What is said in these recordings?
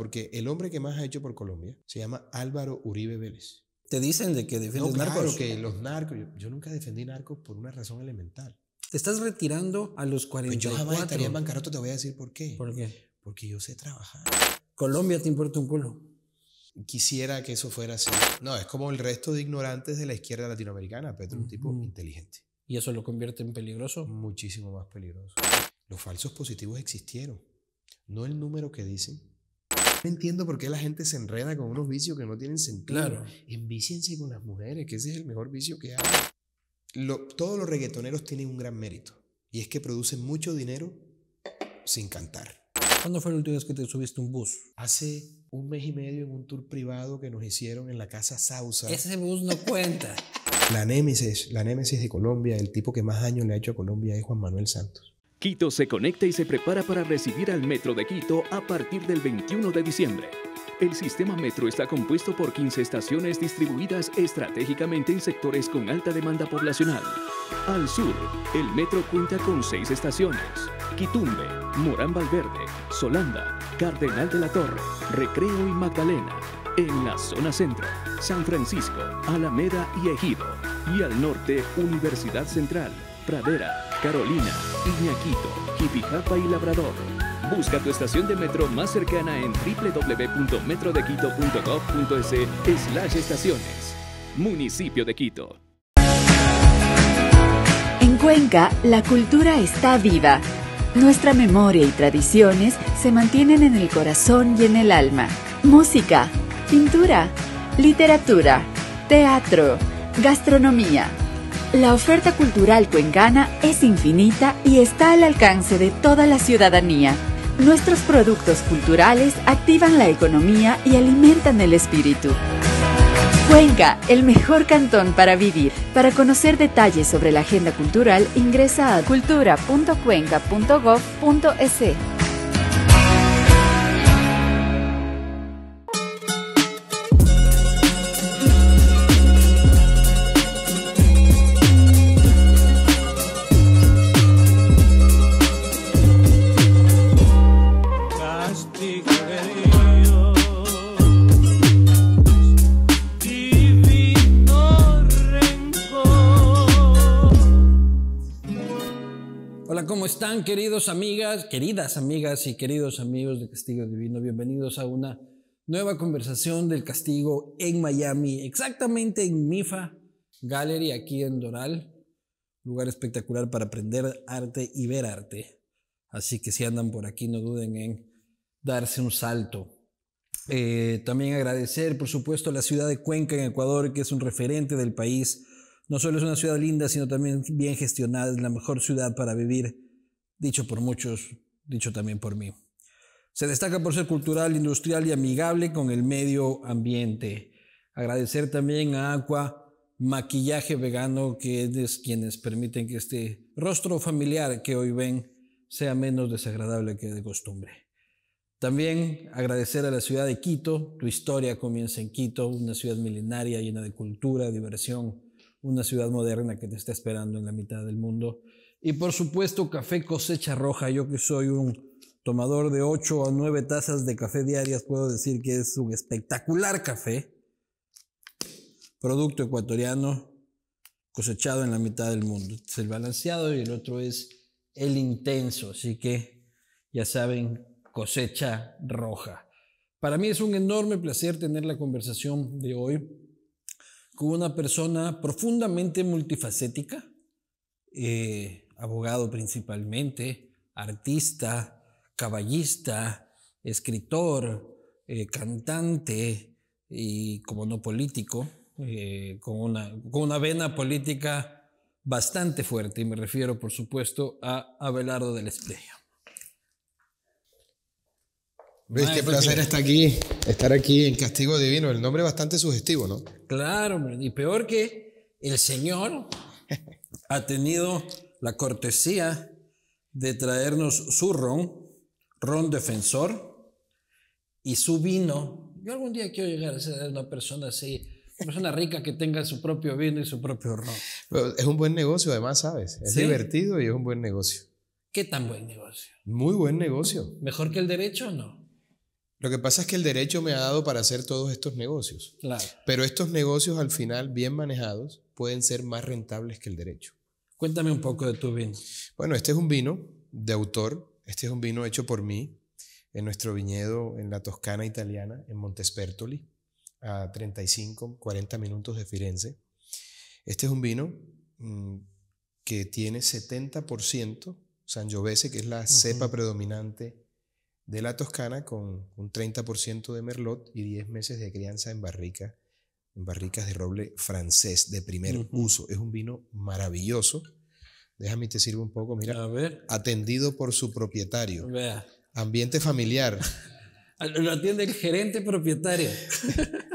Porque el hombre que más ha hecho por Colombia se llama Álvaro Uribe Vélez. Te dicen de que defiendes narcos. que los narcos. Yo, nunca defendí narcos por una razón elemental. Te estás retirando a los 44. Pues yo jamás estaría en bancarrota, te voy a decir por qué. ¿Por qué? Porque yo sé trabajar. Colombia te importa un culo. Quisiera que eso fuera así. No, es como el resto de ignorantes de la izquierda latinoamericana. pero un tipo inteligente. ¿Y eso lo convierte en peligroso? Muchísimo más peligroso. Los falsos positivos existieron. No el número que dicen, no entiendo por qué la gente se enreda con unos vicios que no tienen sentido. Claro. Envíciense con las mujeres, que ese es el mejor vicio que hay. Lo, todos los reggaetoneros tienen un gran mérito y es que producen mucho dinero sin cantar. ¿Cuándo fue la última vez que te subiste un bus? Hace un mes y medio en un tour privado que nos hicieron en la casa Sausa. Ese bus no cuenta. La némesis, la némesis de Colombia, el tipo que más daño le ha hecho a Colombia es Juan Manuel Santos. Quito se conecta y se prepara para recibir al Metro de Quito a partir del 21 de diciembre. El sistema metro está compuesto por 15 estaciones distribuidas estratégicamente en sectores con alta demanda poblacional. Al sur, el metro cuenta con seis estaciones. Quitumbe, Morán Valverde, Solanda, Cardenal de la Torre, Recreo y Magdalena. En la zona centro, San Francisco, Alameda y Ejido. Y al norte, Universidad Central, Pradera, Carolina, Iñaquito, Jipijapa y Labrador. Busca tu estación de metro más cercana en www.metrodequito.gov.es slash estaciones. Municipio de Quito. En Cuenca, la cultura está viva. Nuestra memoria y tradiciones se mantienen en el corazón y en el alma. Música, pintura, literatura, teatro, gastronomía la oferta cultural cuencana es infinita y está al alcance de toda la ciudadanía. Nuestros productos culturales activan la economía y alimentan el espíritu. Cuenca, el mejor cantón para vivir. Para conocer detalles sobre la agenda cultural, ingresa a cultura.cuenca.gov.es. queridos amigas, queridas amigas y queridos amigos de Castigo Divino? Bienvenidos a una nueva conversación del castigo en Miami, exactamente en MIFA Gallery, aquí en Doral. Lugar espectacular para aprender arte y ver arte. Así que si andan por aquí, no duden en darse un salto. Eh, también agradecer, por supuesto, a la ciudad de Cuenca en Ecuador, que es un referente del país. No solo es una ciudad linda, sino también bien gestionada, es la mejor ciudad para vivir dicho por muchos, dicho también por mí. Se destaca por ser cultural, industrial y amigable con el medio ambiente. Agradecer también a Aqua Maquillaje Vegano, que es quienes permiten que este rostro familiar que hoy ven sea menos desagradable que de costumbre. También agradecer a la ciudad de Quito, tu historia comienza en Quito, una ciudad milenaria llena de cultura, diversión, una ciudad moderna que te está esperando en la mitad del mundo. Y por supuesto, café cosecha roja. Yo que soy un tomador de 8 o 9 tazas de café diarias, puedo decir que es un espectacular café. Producto ecuatoriano cosechado en la mitad del mundo. es el balanceado y el otro es el intenso. Así que ya saben, cosecha roja. Para mí es un enorme placer tener la conversación de hoy con una persona profundamente multifacética. Eh, abogado principalmente, artista, caballista, escritor, eh, cantante y como no político, eh, con, una, con una vena política bastante fuerte, y me refiero por supuesto a Abelardo del Espejo. ¿Ves qué placer estar aquí, estar aquí en Castigo Divino. El nombre es bastante sugestivo, ¿no? Claro, y peor que el Señor ha tenido la cortesía de traernos su ron, ron defensor, y su vino. Yo algún día quiero llegar a ser una persona así, una persona rica que tenga su propio vino y su propio ron. es un buen negocio, además, ¿sabes? Es divertido y es un buen negocio. ¿Qué tan buen negocio? Muy buen negocio. ¿Mejor que el derecho o no? Lo que pasa es que el derecho me ha dado para hacer todos estos negocios. Claro. Pero estos negocios al final, bien manejados, pueden ser más rentables que el derecho. Cuéntame un poco de tu vino. Bueno, este es un vino de autor. Este es un vino hecho por mí en nuestro viñedo en la Toscana italiana, en Montespertoli, a 35, 40 minutos de Firenze. Este es un vino mm, que tiene 70% Sangiovese, que es la cepa predominante de la Toscana, con un 30% de Merlot y 10 meses de crianza en barrica barricas de roble francés de primer uso. Es un vino maravilloso. Déjame te sirve un poco, mira. Atendido por su propietario. Ambiente familiar. Lo atiende el gerente propietario.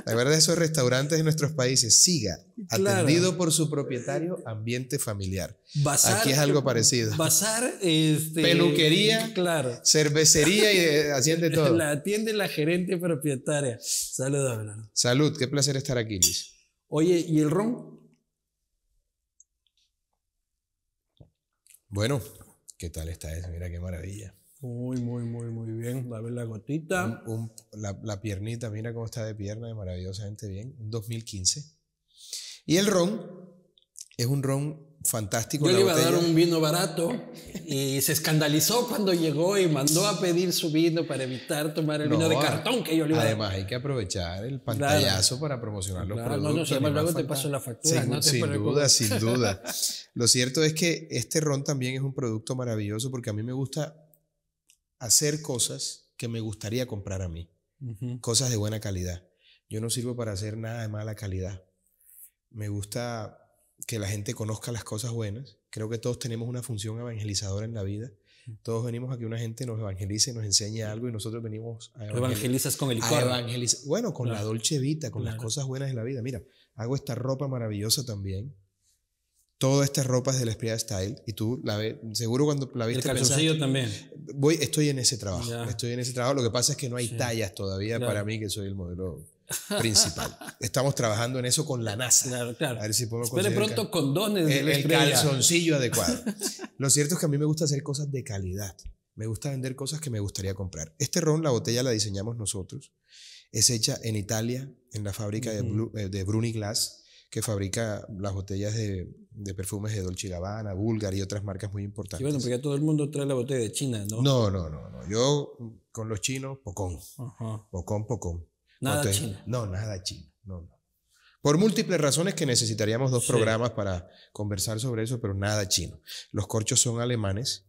La verdad, esos restaurantes en nuestros países, siga, atendido por su propietario, ambiente familiar. Aquí es algo eh, parecido. Bazar, este, peluquería, cervecería y haciendo eh, todo. La atiende la gerente propietaria. Salud, Salud, qué placer estar aquí, Luis. Oye, ¿y el ron? Bueno, ¿qué tal está eso? Mira qué maravilla. Muy, muy, muy, muy bien. A ver la gotita. la, la, piernita, mira cómo está de pierna, maravillosamente bien. Un 2015. Y el ron es un ron fantástico. Yo le iba a dar un vino barato y se escandalizó cuando llegó y mandó a pedir su vino para evitar tomar el vino de cartón que yo le iba a dar. Además, hay que aprovechar el pantallazo para promocionar los productos. No, no, luego te paso la factura. Sin, sin duda, sin duda. Lo cierto es que este ron también es un producto maravilloso porque a mí me gusta hacer cosas que me gustaría comprar a mí, cosas de buena calidad. Yo no sirvo para hacer nada de mala calidad. Me gusta que la gente conozca las cosas buenas. Creo que todos tenemos una función evangelizadora en la vida. Todos venimos a que una gente nos evangelice, nos enseñe algo y nosotros venimos a evangelizar. Evangelizas con el licor. bueno, con la dolce vita, con las cosas buenas de la vida. Mira, hago esta ropa maravillosa también. Toda esta ropa es la Esprit Style y tú la ves, seguro cuando la viste. El calzoncillo también. Voy, estoy en ese trabajo. Estoy en ese trabajo. Lo que pasa es que no hay tallas todavía para mí, que soy el modelo principal. Estamos trabajando en eso con la NASA. A ver si podemos conseguir pronto condones. El, calzoncillo adecuado. Lo cierto es que a mí me gusta hacer cosas de calidad. Me gusta vender cosas que me gustaría comprar. Este ron, la botella la diseñamos nosotros. Es hecha en Italia, en la fábrica de, eh, de Bruni Glass que fabrica las botellas de, perfumes de Dolce Gabbana, Bulgar y otras marcas muy importantes. Y bueno, porque todo el mundo trae la botella de China, ¿no? No, no, no. Yo con los chinos, pocón. Pocón, pocón. Nada No, nada China. Por múltiples razones que necesitaríamos dos programas para conversar sobre eso, pero nada chino. Los corchos son alemanes,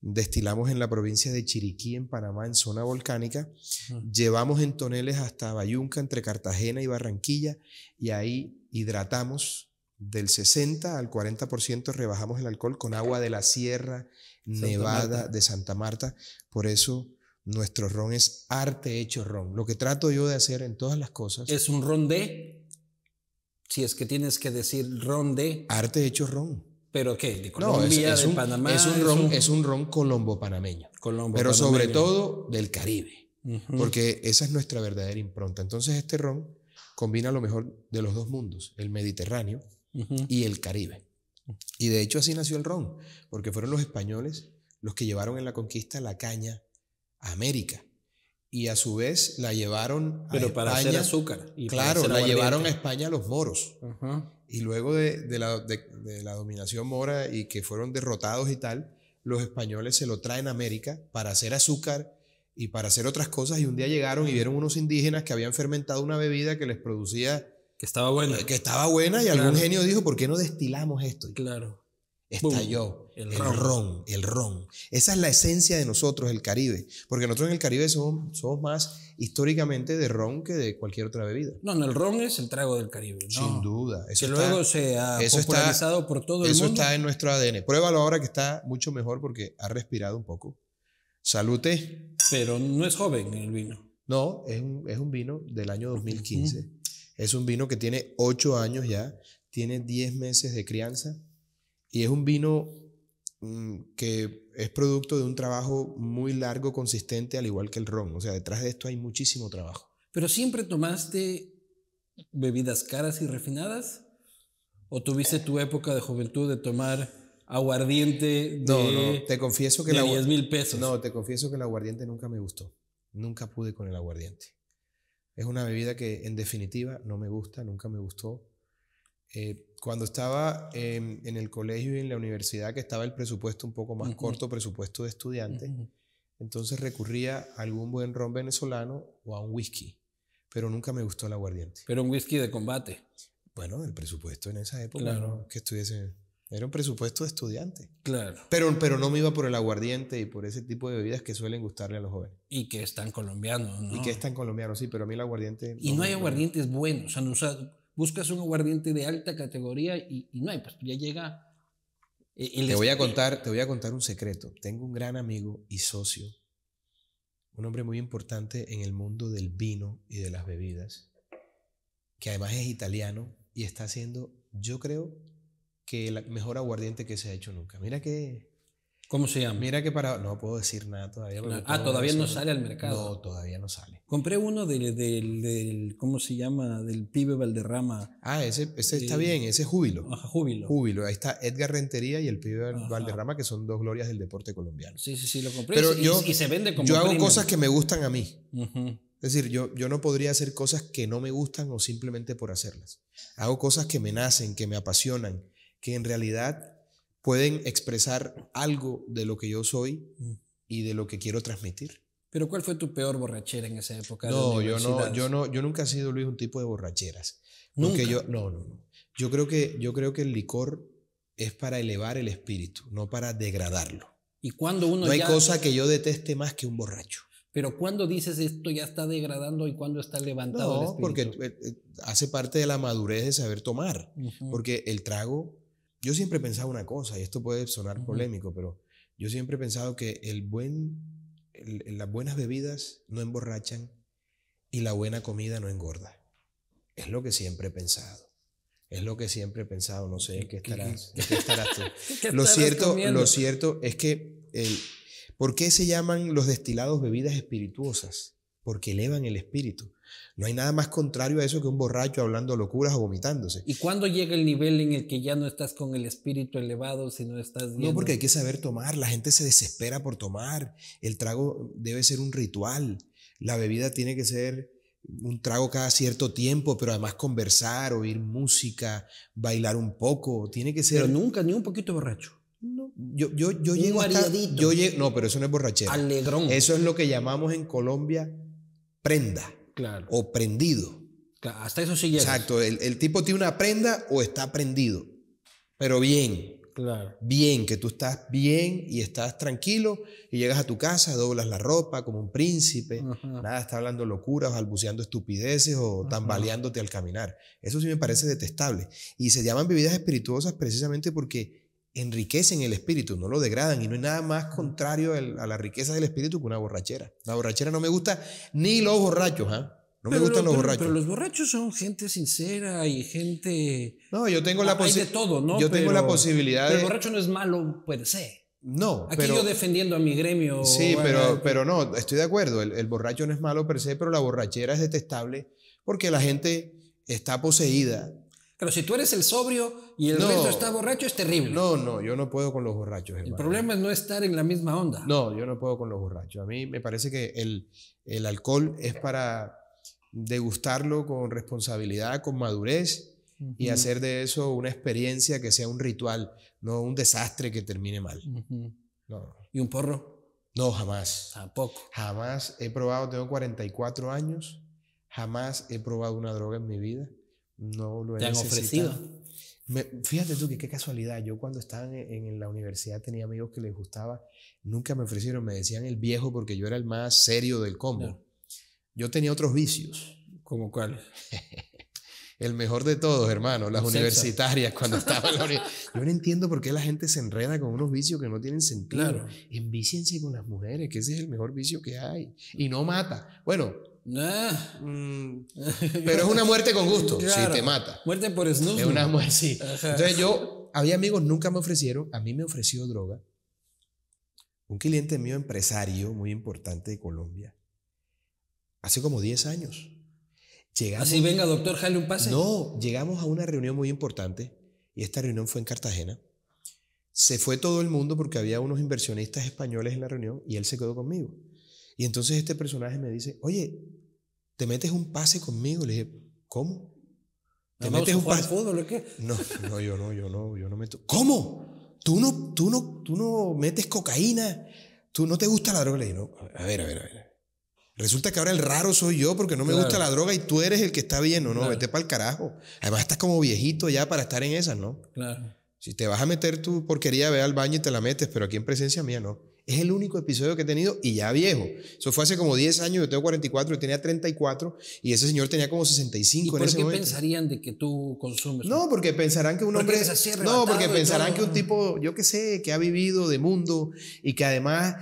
destilamos en la provincia de Chiriquí, en Panamá, en zona volcánica, llevamos en toneles hasta Bayunca, entre Cartagena y Barranquilla, y ahí hidratamos del 60 al 40% rebajamos el alcohol con agua de la Sierra Nevada de Santa Marta. Por eso nuestro ron es arte hecho ron. Lo que trato yo de hacer en todas las cosas. Es un ron de, si es que tienes que decir ron de. Arte hecho ron. ¿Pero qué? ¿De Colombia, es, un, Panamá? Es un ron, colombo-panameño. pero sobre todo del Caribe. Porque esa es nuestra verdadera impronta. Entonces este ron combina lo mejor de los dos mundos, el Mediterráneo y el Caribe. Y de hecho así nació el ron, porque fueron los españoles los que llevaron en la conquista la caña a América y a su vez la llevaron a Pero para hacer azúcar. claro, la llevaron a España los moros. Y luego de, la, dominación mora y que fueron derrotados y tal, los españoles se lo traen a América para hacer azúcar y para hacer otras cosas. Y un día llegaron y vieron unos indígenas que habían fermentado una bebida que les producía... Que estaba buena. Eh, que estaba buena y algún genio dijo, ¿por qué no destilamos esto? Y claro estalló. El, el ron. el ron. Esa es la esencia de nosotros, el Caribe. Porque nosotros en el Caribe somos, somos más históricamente de ron que de cualquier otra bebida. No, el ron es el trago del Caribe. Sin duda. Eso que está, luego se ha popularizado por todo el eso mundo. Eso está en nuestro ADN. Pruébalo ahora que está mucho mejor porque ha respirado un poco. Salute. Pero no es joven el vino. No, es un, vino del año 2015. Es un vino que tiene 8 años ya, tiene 10 meses de crianza y es un vino mm, que es producto de un trabajo muy largo, consistente, al igual que el ron. O sea, detrás de esto hay muchísimo trabajo. ¿Pero siempre tomaste bebidas caras y refinadas? ¿O tuviste tu época de juventud de tomar aguardiente no, te confieso que la, 10 mil pesos? No, te confieso que el aguardiente nunca me gustó. Nunca pude con el aguardiente. Es una bebida que en definitiva no me gusta, nunca me gustó. Eh, cuando estaba en el colegio y en la universidad, que estaba el presupuesto un poco más corto, presupuesto de estudiante, entonces recurría a algún buen ron venezolano o a un whisky, pero nunca me gustó el aguardiente. Pero un whisky de combate. Bueno, el presupuesto en esa época, que estuviese... Era un presupuesto de estudiante. Claro. Pero, pero no me iba por el aguardiente y por ese tipo de bebidas que suelen gustarle a los jóvenes. Y que están colombianos, Y que están colombianos, sí, pero a mí el aguardiente. Y no, hay aguardientes buenos. O sea, buscas un aguardiente de alta categoría y, no hay, pues ya llega... Eh, el te, voy a contar, te voy a contar un secreto. Tengo un gran amigo y socio, un hombre muy importante en el mundo del vino y de las bebidas, que además es italiano y está haciendo, yo creo, que el mejor aguardiente que se ha hecho nunca. Mira que ¿Cómo se llama? Mira que para... No puedo decir nada todavía. ah, todavía no sale al mercado. No, todavía no sale. Compré uno del, ¿cómo se llama? Del pibe Valderrama. Ah, ese, está eh, bien, ese es Júbilo. Ajá, Júbilo. Júbilo. Ahí está Edgar Rentería y el pibe Valderrama, que son dos glorias del deporte colombiano. Sí, sí, sí, lo compré. y, yo, se vende como Yo hago cosas que me gustan a mí. Es decir, yo, yo no podría hacer cosas que no me gustan o simplemente por hacerlas. Hago cosas que me nacen, que me apasionan, que en realidad pueden expresar algo de lo que yo soy mm. y de lo que quiero transmitir. Pero ¿cuál fue tu peor borrachera en esa época? No, yo no, yo no, yo nunca he sido Luis un tipo de borracheras. Nunca. Yo, no, no, no. Yo creo que, yo creo que el licor es para elevar el espíritu, no para degradarlo. Y cuando uno no hay cosa que yo deteste más que un borracho. Pero cuando dices esto ya está degradando y cuando está levantado. No, el espíritu? porque eh, eh, hace parte de la madurez de saber tomar, porque el trago yo siempre he pensado una cosa, y esto puede sonar polémico, pero yo siempre he pensado que el buen, las buenas bebidas no emborrachan y la buena comida no engorda. Es lo que siempre he pensado. Es lo que siempre he pensado. No sé qué estarás, qué estarás tú. lo, cierto, lo cierto es que, el, ¿por qué se llaman los destilados bebidas espirituosas? porque elevan el espíritu. No hay nada más contrario a eso que un borracho hablando locuras o vomitándose. ¿Y cuándo llega el nivel en el que ya no estás con el espíritu elevado, sino estás... No, porque hay que saber tomar, la gente se desespera por tomar, el trago debe ser un ritual, la bebida tiene que ser un trago cada cierto tiempo, pero además conversar, oír música, bailar un poco, tiene que ser... Pero nunca, ni un poquito borracho. No, yo, yo, yo llego yo no, pero eso no es borrachera. Alegrón. Eso es lo que llamamos en Colombia prenda. Claro. O prendido. hasta eso sí Exacto. El, tipo tiene una prenda o está prendido. Pero bien. Claro. Bien, que tú estás bien y estás tranquilo y llegas a tu casa, doblas la ropa como un príncipe. Nada, está hablando locuras, balbuceando estupideces o tambaleándote al caminar. Eso sí me parece detestable. Y se llaman bebidas espirituosas precisamente porque enriquecen el espíritu, no lo degradan y no hay nada más contrario a la riqueza del espíritu que una borrachera. La borrachera no me gusta ni los borrachos, ¿eh? No me gustan los borrachos. Pero los borrachos son gente sincera y gente No, yo tengo la posibilidad todo, ¿no? Yo tengo la posibilidad el borracho no es malo puede ser. No, Aquí yo defendiendo a mi gremio. Sí, pero, pero no, estoy de acuerdo. El, el borracho no es malo per se, pero la borrachera es detestable porque la gente está poseída pero si tú eres el sobrio y el resto está borracho, es terrible. No, no, yo no puedo con los borrachos. El problema es no estar en la misma onda. No, yo no puedo con los borrachos. A mí me parece que el, alcohol es para degustarlo con responsabilidad, con madurez y hacer de eso una experiencia que sea un ritual, no un desastre que termine mal. no. ¿Y un porro? No, jamás. Tampoco. Jamás he probado, tengo 44 años, jamás he probado una droga en mi vida no lo he ¿Te ofrecido? fíjate tú que qué casualidad. Yo cuando estaba en, la universidad tenía amigos que les gustaba, nunca me ofrecieron, me decían el viejo porque yo era el más serio del combo. Yo tenía otros vicios. ¿Como cuál? el mejor de todos, hermano, las universitarias cuando estaba en la universidad. Yo no entiendo por qué la gente se enreda con unos vicios que no tienen sentido. Claro. Envíciense con las mujeres, que ese es el mejor vicio que hay. Y no mata. Bueno, Ah. Mm. Pero es una muerte con gusto, si te mata. Muerte por snus. Es una muerte, Entonces yo, había amigos, nunca me ofrecieron, a mí me ofreció droga. Un cliente mío, empresario muy importante de Colombia, hace como 10 años. Llegamos, Así venga, doctor, jale un pase. No, llegamos a una reunión muy importante y esta reunión fue en Cartagena. Se fue todo el mundo porque había unos inversionistas españoles en la reunión y él se quedó conmigo. Y entonces este personaje me dice, oye, ¿te metes un pase conmigo? Le dije, ¿cómo? ¿Te metes un pase? No, no, yo no, yo no, yo no meto. ¿Cómo? ¿Tú no, tú no, tú no metes cocaína? ¿Tú no te gusta la droga? Le dije, no, a ver, a ver, a ver. Resulta que ahora el raro soy yo porque no me gusta la droga y tú eres el que está bien, ¿no? no Vete para el carajo. Además estás como viejito ya para estar en esas, ¿no? Claro. Si te vas a meter tu porquería, ve al baño y te la metes, pero aquí en presencia mía no. Es el único episodio que he tenido y ya viejo. Eso fue hace como 10 años, yo tengo 44, yo tenía 34 y ese señor tenía como 65 ¿Y por en qué pensarían de que tú consumes? No, porque pensarán que un hombre... no, porque pensarán que un tipo, yo qué sé, que ha vivido de mundo y que además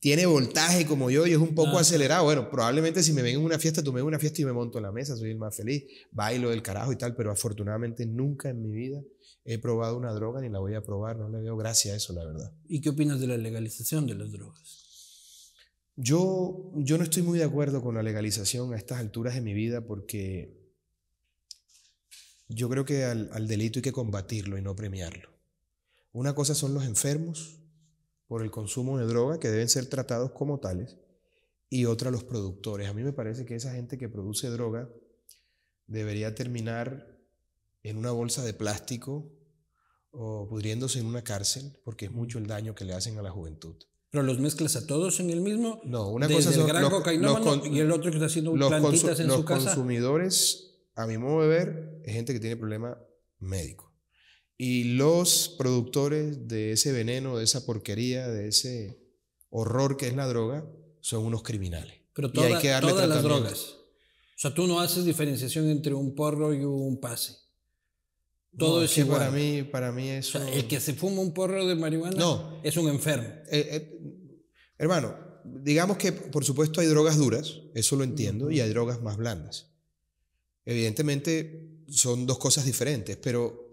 tiene voltaje como yo y es un poco acelerado. Bueno, probablemente si me ven en una fiesta, tú me ven en una fiesta y me monto en la mesa, soy el más feliz, bailo del carajo y tal, pero afortunadamente nunca en mi vida he probado una droga ni la voy a probar, no le veo gracia a eso, la verdad. ¿Y qué opinas de la legalización de las drogas? Yo, yo no estoy muy de acuerdo con la legalización a estas alturas de mi vida porque yo creo que al delito hay que combatirlo y no premiarlo. Una cosa son los enfermos por el consumo de droga que deben ser tratados como tales y otra los productores. A mí me parece que esa gente que produce droga debería terminar en una bolsa de plástico o pudriéndose en una cárcel porque es mucho el daño que le hacen a la juventud. Pero los mezclas a todos en el mismo. No, una cosa es gran y el otro que está haciendo Los consumidores, a mi modo de ver, es gente que tiene problema médico. Y los productores de ese veneno, de esa porquería, de ese horror que es la droga, son unos criminales. y hay que darle todas las drogas. O sea, tú no haces diferenciación entre un porro y un pase. Todo es igual. Para mí, para mí eso... el que se fuma un porro de marihuana es un enfermo. Eh, eh, hermano, digamos que por supuesto hay drogas duras, eso lo entiendo, y hay drogas más blandas. Evidentemente son dos cosas diferentes, pero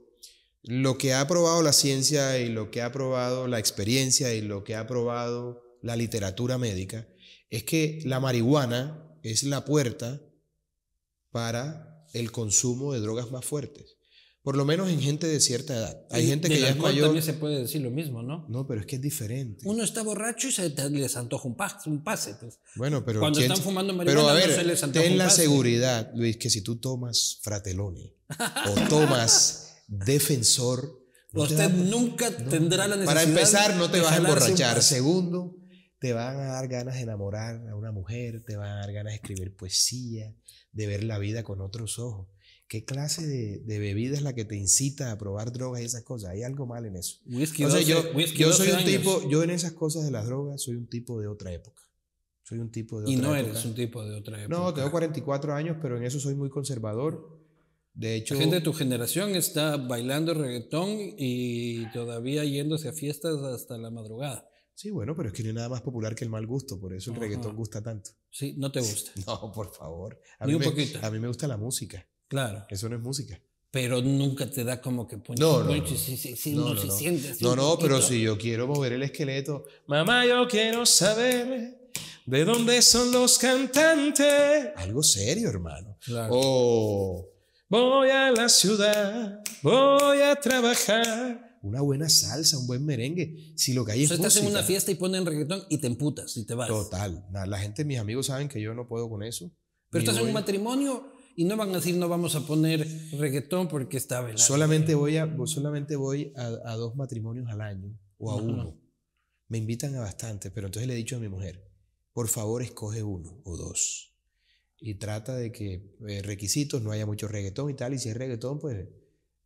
lo que ha probado la ciencia y lo que ha probado la experiencia y lo que ha probado la literatura médica es que la marihuana es la puerta para el consumo de drogas más fuertes. Por lo menos en gente de cierta edad. Hay gente que ya es mayor. También se puede decir lo mismo, ¿no? No, pero es que es diferente. Uno está borracho y se les antoja un pase. Un pase pues. Bueno, pero. Cuando están fumando marihuana, no se les antoja ten un pase. la seguridad, Luis, que si tú tomas Fratelloni o tomas defensor. Usted nunca tendrá la necesidad. Para empezar, no te vas a emborrachar. Segundo, te van a dar ganas de enamorar a una mujer, te van a dar ganas de escribir poesía, de ver la vida con otros ojos. ¿Qué clase de, bebida es la que te incita a probar drogas y esas cosas? Hay algo mal en eso. Whisky yo, soy un tipo, yo en esas cosas de las drogas soy un tipo de otra época. Soy un tipo de otra Y no eres un tipo de otra época. No, tengo 44 años, pero en eso soy muy conservador. De hecho, la gente de tu generación está bailando reggaetón y todavía yéndose a fiestas hasta la madrugada. Sí, bueno, pero es que no hay nada más popular que el mal gusto, por eso el reggaetón gusta tanto. Sí, no te gusta. No, por favor. A mí me, gusta la música. Claro. Eso no es música. Pero nunca te da como que punch, no, no, no, si, no, se no, no, pero si yo quiero mover el esqueleto, mamá, yo quiero saber de dónde son los cantantes. Algo serio, hermano. Claro. O oh, Voy a la ciudad, voy a trabajar. Una buena salsa, un buen merengue. Si lo que hay es. O estás en una fiesta y ponen reggaetón y te emputas y te vas. Total. la gente, mis amigos saben que yo no puedo con eso. Pero estás en un matrimonio y no van a decir no vamos a poner reggaetón porque está velado. Solamente voy a, solamente voy a, dos matrimonios al año o a uno. Me invitan a bastante, pero entonces le he dicho a mi mujer, por favor escoge uno o dos y trata de que eh, requisitos, no haya mucho reggaetón y tal, y si es reggaetón, pues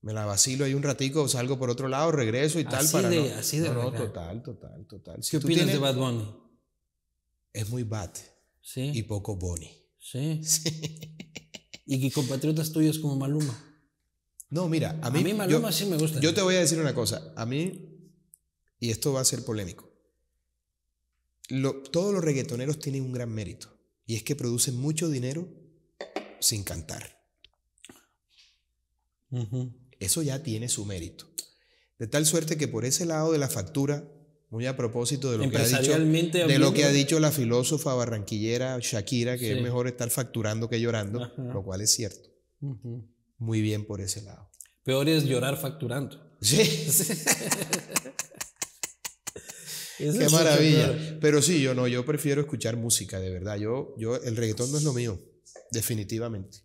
me la vacilo ahí un ratico, salgo por otro lado, regreso y tal. Para de, así de total, total, total. ¿Qué opinas de Bad Bunny? Es muy bad ¿Sí? y poco Bunny. Sí. sí. ¿Y que compatriotas tuyos como Maluma? No, mira, a mí, a mí Maluma yo, sí me gusta. Yo te voy a decir una cosa, a mí, y esto va a ser polémico, todos los reggaetoneros tienen un gran mérito. Y es que producen mucho dinero sin cantar. Eso ya tiene su mérito. De tal suerte que por ese lado de la factura, muy a propósito de lo, que ha, dicho, de lo que ha dicho la filósofa barranquillera Shakira, que es mejor estar facturando que llorando, lo cual es cierto. Muy bien por ese lado. Peor es mm. llorar facturando. Sí. Qué maravilla. Pero sí, yo no, yo prefiero escuchar música, de verdad. Yo, yo, el reggaetón no es lo mío, definitivamente.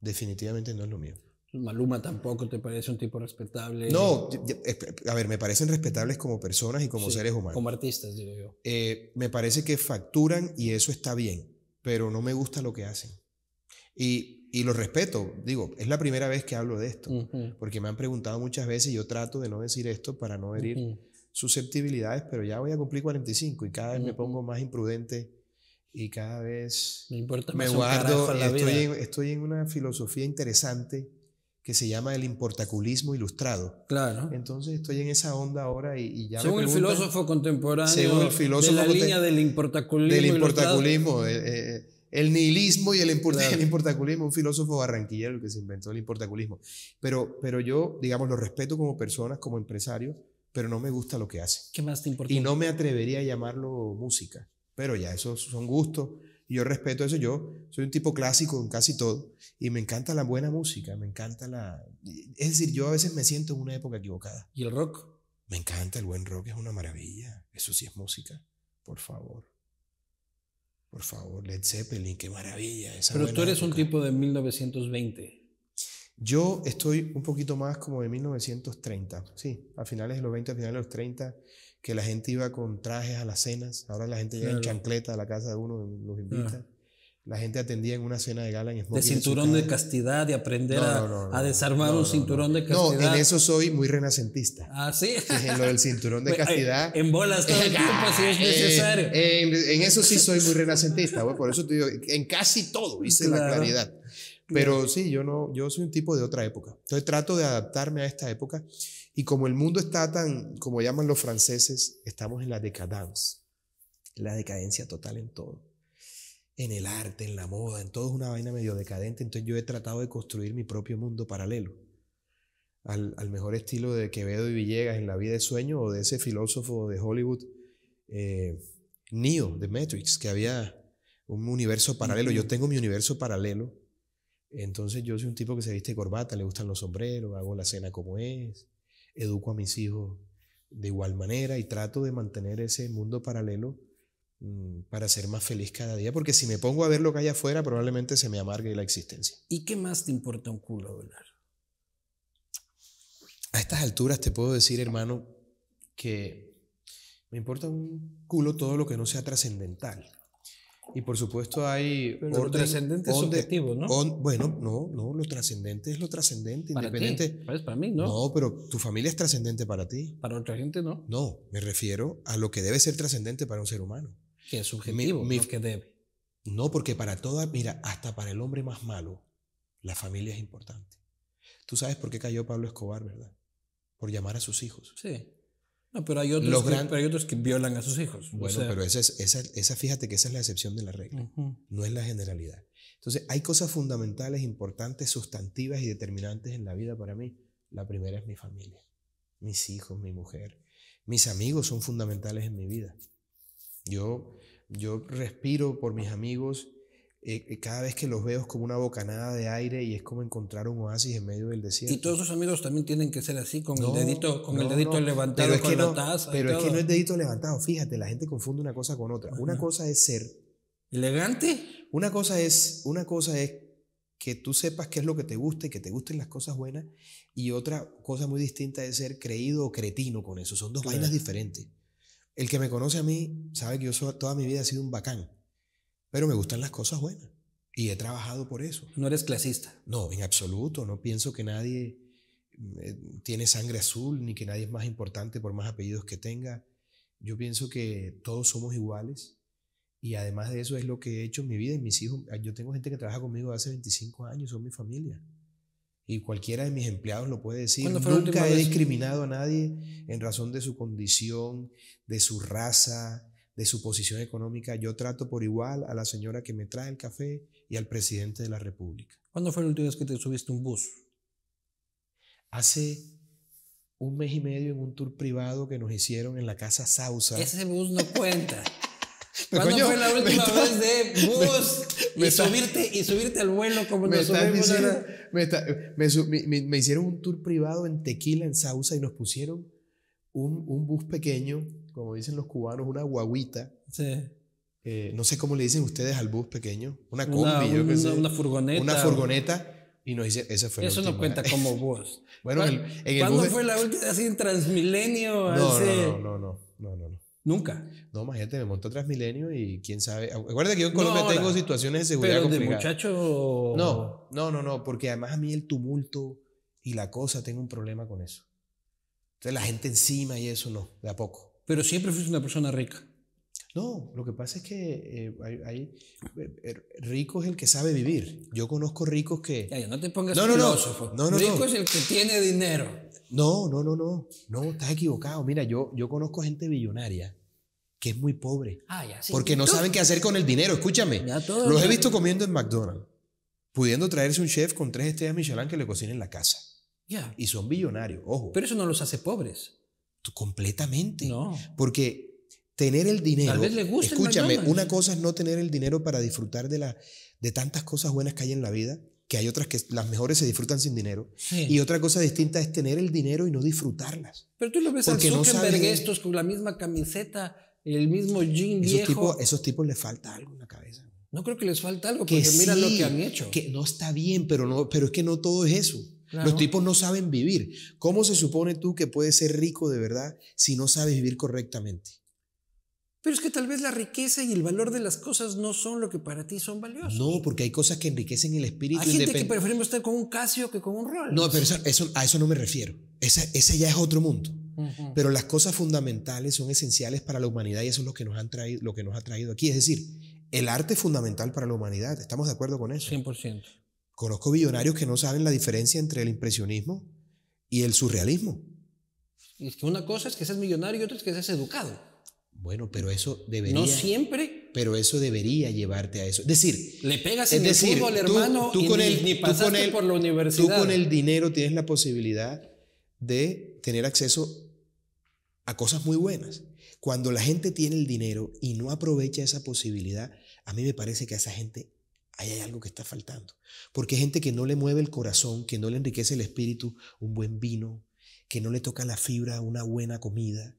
Definitivamente no es lo mío. Maluma tampoco te parece un tipo respetable. No, a ver, me parecen respetables como personas y como seres humanos. Como artistas, digo yo. Eh, me parece que facturan y eso está bien, pero no me gusta lo que hacen. Y, y lo respeto, digo, es la primera vez que hablo de esto, porque me han preguntado muchas veces y yo trato de no decir esto para no herir susceptibilidades, pero ya voy a cumplir 45 y cada vez me pongo más imprudente y cada vez me, importa me guardo. estoy, En, una filosofía interesante que se llama el importaculismo ilustrado. Claro. Entonces estoy en esa onda ahora y, ya según el filósofo contemporáneo, según el filósofo de la línea del importaculismo, del importaculismo, eh, eh, eh, el, nihilismo y el, importaculismo, un filósofo barranquillero que se inventó el importaculismo. Pero, pero yo, digamos, lo respeto como personas, como empresarios, pero no me gusta lo que hace. ¿Qué más te importa? Y no me atrevería a llamarlo música, pero ya esos son gustos. yo respeto eso. Yo soy un tipo clásico en casi todo y me encanta la buena música, me encanta la... Es decir, yo a veces me siento en una época equivocada. ¿Y el rock? Me encanta, el buen rock es una maravilla. Eso sí es música, por favor. Por favor, Led Zeppelin, qué maravilla. Esa Pero tú eres un tipo de 1920. Yo estoy un poquito más como de 1930, sí, a finales de los 20, a finales de los 30, que la gente iba con trajes a las cenas, ahora la gente llega en chancleta a la casa de uno, los ah. invita. La gente atendía en una cena de gala en De cinturón de castidad, y aprender a, desarmar un cinturón de castidad. No, en eso soy muy renacentista. Ah, sí. en lo del cinturón de castidad. en bolas todo el tiempo, si es eh, necesario. En, eso sí soy muy renacentista, por eso te digo, en casi todo hice la claridad. Pero sí, yo no, yo soy un tipo de otra época. Entonces trato de adaptarme a esta época y como el mundo está tan, como llaman los franceses, estamos en la decadence, la decadencia total en todo, en el arte, en la moda, en todo es una vaina medio decadente. Entonces yo he tratado de construir mi propio mundo paralelo. Al, mejor estilo de Quevedo y Villegas en La vida de sueño o de ese filósofo de Hollywood, eh, Neo, de Matrix, que había un universo paralelo. Yo tengo mi universo paralelo entonces yo soy un tipo que se viste corbata, le gustan los sombreros, hago la cena como es, educo a mis hijos de igual manera y trato de mantener ese mundo paralelo mm, para ser más feliz cada día, porque si me pongo a ver lo que hay afuera, probablemente se me amargue la existencia. ¿Y qué más te importa un culo, hablar A estas alturas te puedo decir, hermano, que me importa un culo todo lo que no sea trascendental. Y por supuesto hay... por lo trascendente es subjetivo, ¿no? bueno, no, no, lo trascendente es lo trascendente, independiente. Ti? Pues, para mí, ¿no? No, pero tu familia es trascendente para ti. Para otra gente, no. No, me refiero a lo que debe ser trascendente para un ser humano. Que es subjetivo, que debe. No, porque para toda, mira, hasta para el hombre más malo, la familia es importante. Tú sabes por qué cayó Pablo Escobar, ¿verdad? Por llamar a sus hijos. Sí pero hay otros, que, hay otros que violan a sus hijos. Bueno, pero esa, es, esa, esa, fíjate que esa es la excepción de la regla, no es la generalidad. Entonces, hay cosas fundamentales, importantes, sustantivas y determinantes en la vida para mí. La primera es mi familia, mis hijos, mi mujer. Mis amigos son fundamentales en mi vida. Yo, yo respiro por mis amigos eh, eh, cada vez que los veo es como una bocanada de aire y es como encontrar un oasis en medio del desierto. Y todos sus amigos también tienen que ser así, con el dedito, con el levantado, pero es que la Pero es que no es dedito levantado. Fíjate, la gente confunde una cosa con otra. Una cosa es ser elegante. Una cosa es, una cosa es que tú sepas qué es lo que te gusta y que te gusten las cosas buenas. Y otra cosa muy distinta es ser creído o cretino con eso. Son dos vainas diferentes. El que me conoce a mí sabe que yo toda mi vida he sido un bacán pero me gustan las cosas buenas y he trabajado por eso. ¿No eres clasista? No, en absoluto, no pienso que nadie eh, tiene sangre azul ni que nadie es más importante por más apellidos que tenga. Yo pienso que todos somos iguales y además de eso es lo que he hecho en mi vida y mis hijos. Ah, yo tengo gente que trabaja conmigo hace 25 años, son mi familia. Y cualquiera de mis empleados lo puede decir. Nunca he discriminado a nadie en razón de su condición, de su raza, de su posición económica, yo trato por igual a la señora que me trae el café y al presidente de la República. ¿Cuándo fue la última vez que te subiste un bus? Hace un mes y medio en un tour privado que nos hicieron en la casa Sausa. Ese bus no cuenta. ¿Cuándo fue la última vez de bus y, subirte, y subirte al vuelo como nos subimos? me, me hicieron un tour privado en Tequila, en Sausa, y nos pusieron un, un bus pequeño, como dicen los cubanos, una guaguita. Eh, no sé cómo le dicen ustedes al bus pequeño, una combi, una, yo una furgoneta. Una furgoneta. Y nos dice, ese fue Eso no cuenta ¿eh?". como bus. bueno, en ¿Cuándo fue la última? Así en Transmilenio. No, no, no, no, no, Nunca. No, imagínate, me montó Transmilenio y quién sabe. Acuérdate que yo en Colombia tengo situaciones de seguridad pero complicadas. de muchacho. No, no, no, no, porque además a mí el tumulto y la cosa, tengo un problema con eso. Entonces la gente encima y eso no, de a poco. Pero siempre fuiste una persona rica. No, lo que pasa es que eh, hay, hay, eh, eh, rico es el que sabe vivir. Yo conozco ricos que... no te pongas no, no, filósofo. No, no, rico es el que tiene dinero. No, no, no, no. No, estás equivocado. Mira, yo, yo conozco gente billonaria que es muy pobre. Ah, ya, porque no saben qué hacer con el dinero. Escúchame. los he visto comiendo en McDonald's, pudiendo traerse un chef con tres estrellas Michelin que le cocine en la casa. Y son billonarios, ojo. Pero eso no los hace pobres. Tú, completamente. No. Porque tener el dinero. Tal vez les gusta Escúchame, una cosa es no tener el dinero para disfrutar de, la, de tantas cosas buenas que hay en la vida, que hay otras que las mejores se disfrutan sin dinero. Y otra cosa distinta es tener el dinero y no disfrutarlas. Pero tú lo ves al Zuckerberg no estos con la misma camiseta, el mismo jean esos viejo. Tipos, esos tipos les falta algo en la cabeza. No creo que les falta algo, porque que mira lo que han hecho. Que no está bien, pero, no, pero es que no todo es eso. Los tipos no saben vivir. ¿Cómo se supone tú que puedes ser rico de verdad si no sabes vivir correctamente? Pero es que tal vez la riqueza y el valor de las cosas no son lo que para ti son valiosos. No, porque hay cosas que enriquecen el espíritu. Hay gente que preferimos estar con un Casio que con un rol. No, pero eso, a eso no me refiero. ese ya es otro mundo. Pero las cosas fundamentales son esenciales para la humanidad y eso es lo que, nos traído, lo que nos ha traído aquí. Es decir, el arte es fundamental para la humanidad. ¿Estamos de acuerdo con eso? 100%. Conozco millonarios que no saben la diferencia entre el impresionismo y el surrealismo. Y es que una cosa es que seas millonario y otra es que seas educado. Bueno, pero eso debería. No siempre. Pero eso debería llevarte a eso. Es decir, le pegas en decir, el fútbol, hermano, tú, y con el, pasaste por la universidad. Tú con el dinero tienes la posibilidad de tener acceso a cosas muy buenas. Cuando la gente tiene el dinero y no aprovecha esa posibilidad, a mí me parece que a esa gente hay algo que está faltando. Porque hay gente que no le mueve el corazón, que no le enriquece el espíritu un buen vino, que no le toca la fibra una buena comida,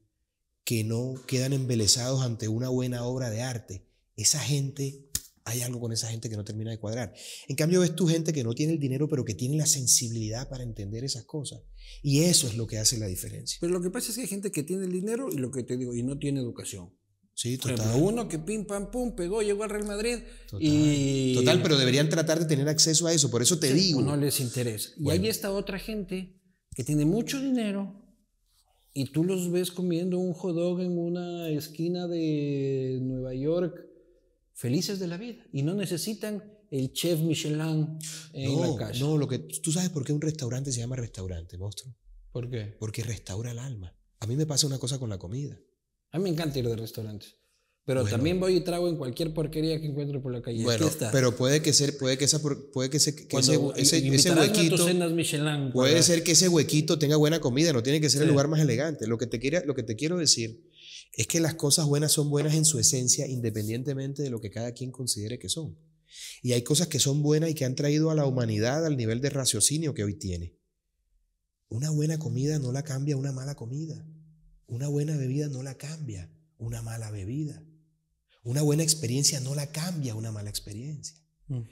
que no quedan embelesados ante una buena obra de arte. Esa gente, hay algo con esa gente que no termina de cuadrar. En cambio, ves tú gente que no tiene el dinero, pero que tiene la sensibilidad para entender esas cosas. Y eso es lo que hace la diferencia. Pero lo que pasa es que hay gente que tiene el dinero y lo que te digo, y no tiene educación. Sí, total. uno que pim, pam, pum, pegó, llegó al Real Madrid. Total, y... total pero deberían tratar de tener acceso a eso, por eso te digo. No les interesa. Y ahí está otra gente que tiene mucho dinero y tú los ves comiendo un hot dog en una esquina de Nueva York, felices de la vida, y no necesitan el chef Michelin en no, la calle. No, lo que, tú sabes por qué un restaurante se llama restaurante, monstruo. ¿Por qué? Porque restaura el alma. A mí me pasa una cosa con la comida. A mí me encanta ir de restaurantes. Pero también voy y trago en cualquier porquería que encuentro por la calle. Bueno, pero puede que ser, puede que esa, puede que, ese, ese, huequito, puede ser que ese huequito tenga buena comida, no tiene que ser el lugar más elegante. Lo que te quiero, lo que te quiero decir es que las cosas buenas son buenas en su esencia, independientemente de lo que cada quien considere que son. Y hay cosas que son buenas y que han traído a la humanidad al nivel de raciocinio que hoy tiene. Una buena comida no la cambia una mala comida. Una buena bebida no la cambia una mala bebida. Una buena experiencia no la cambia una mala experiencia.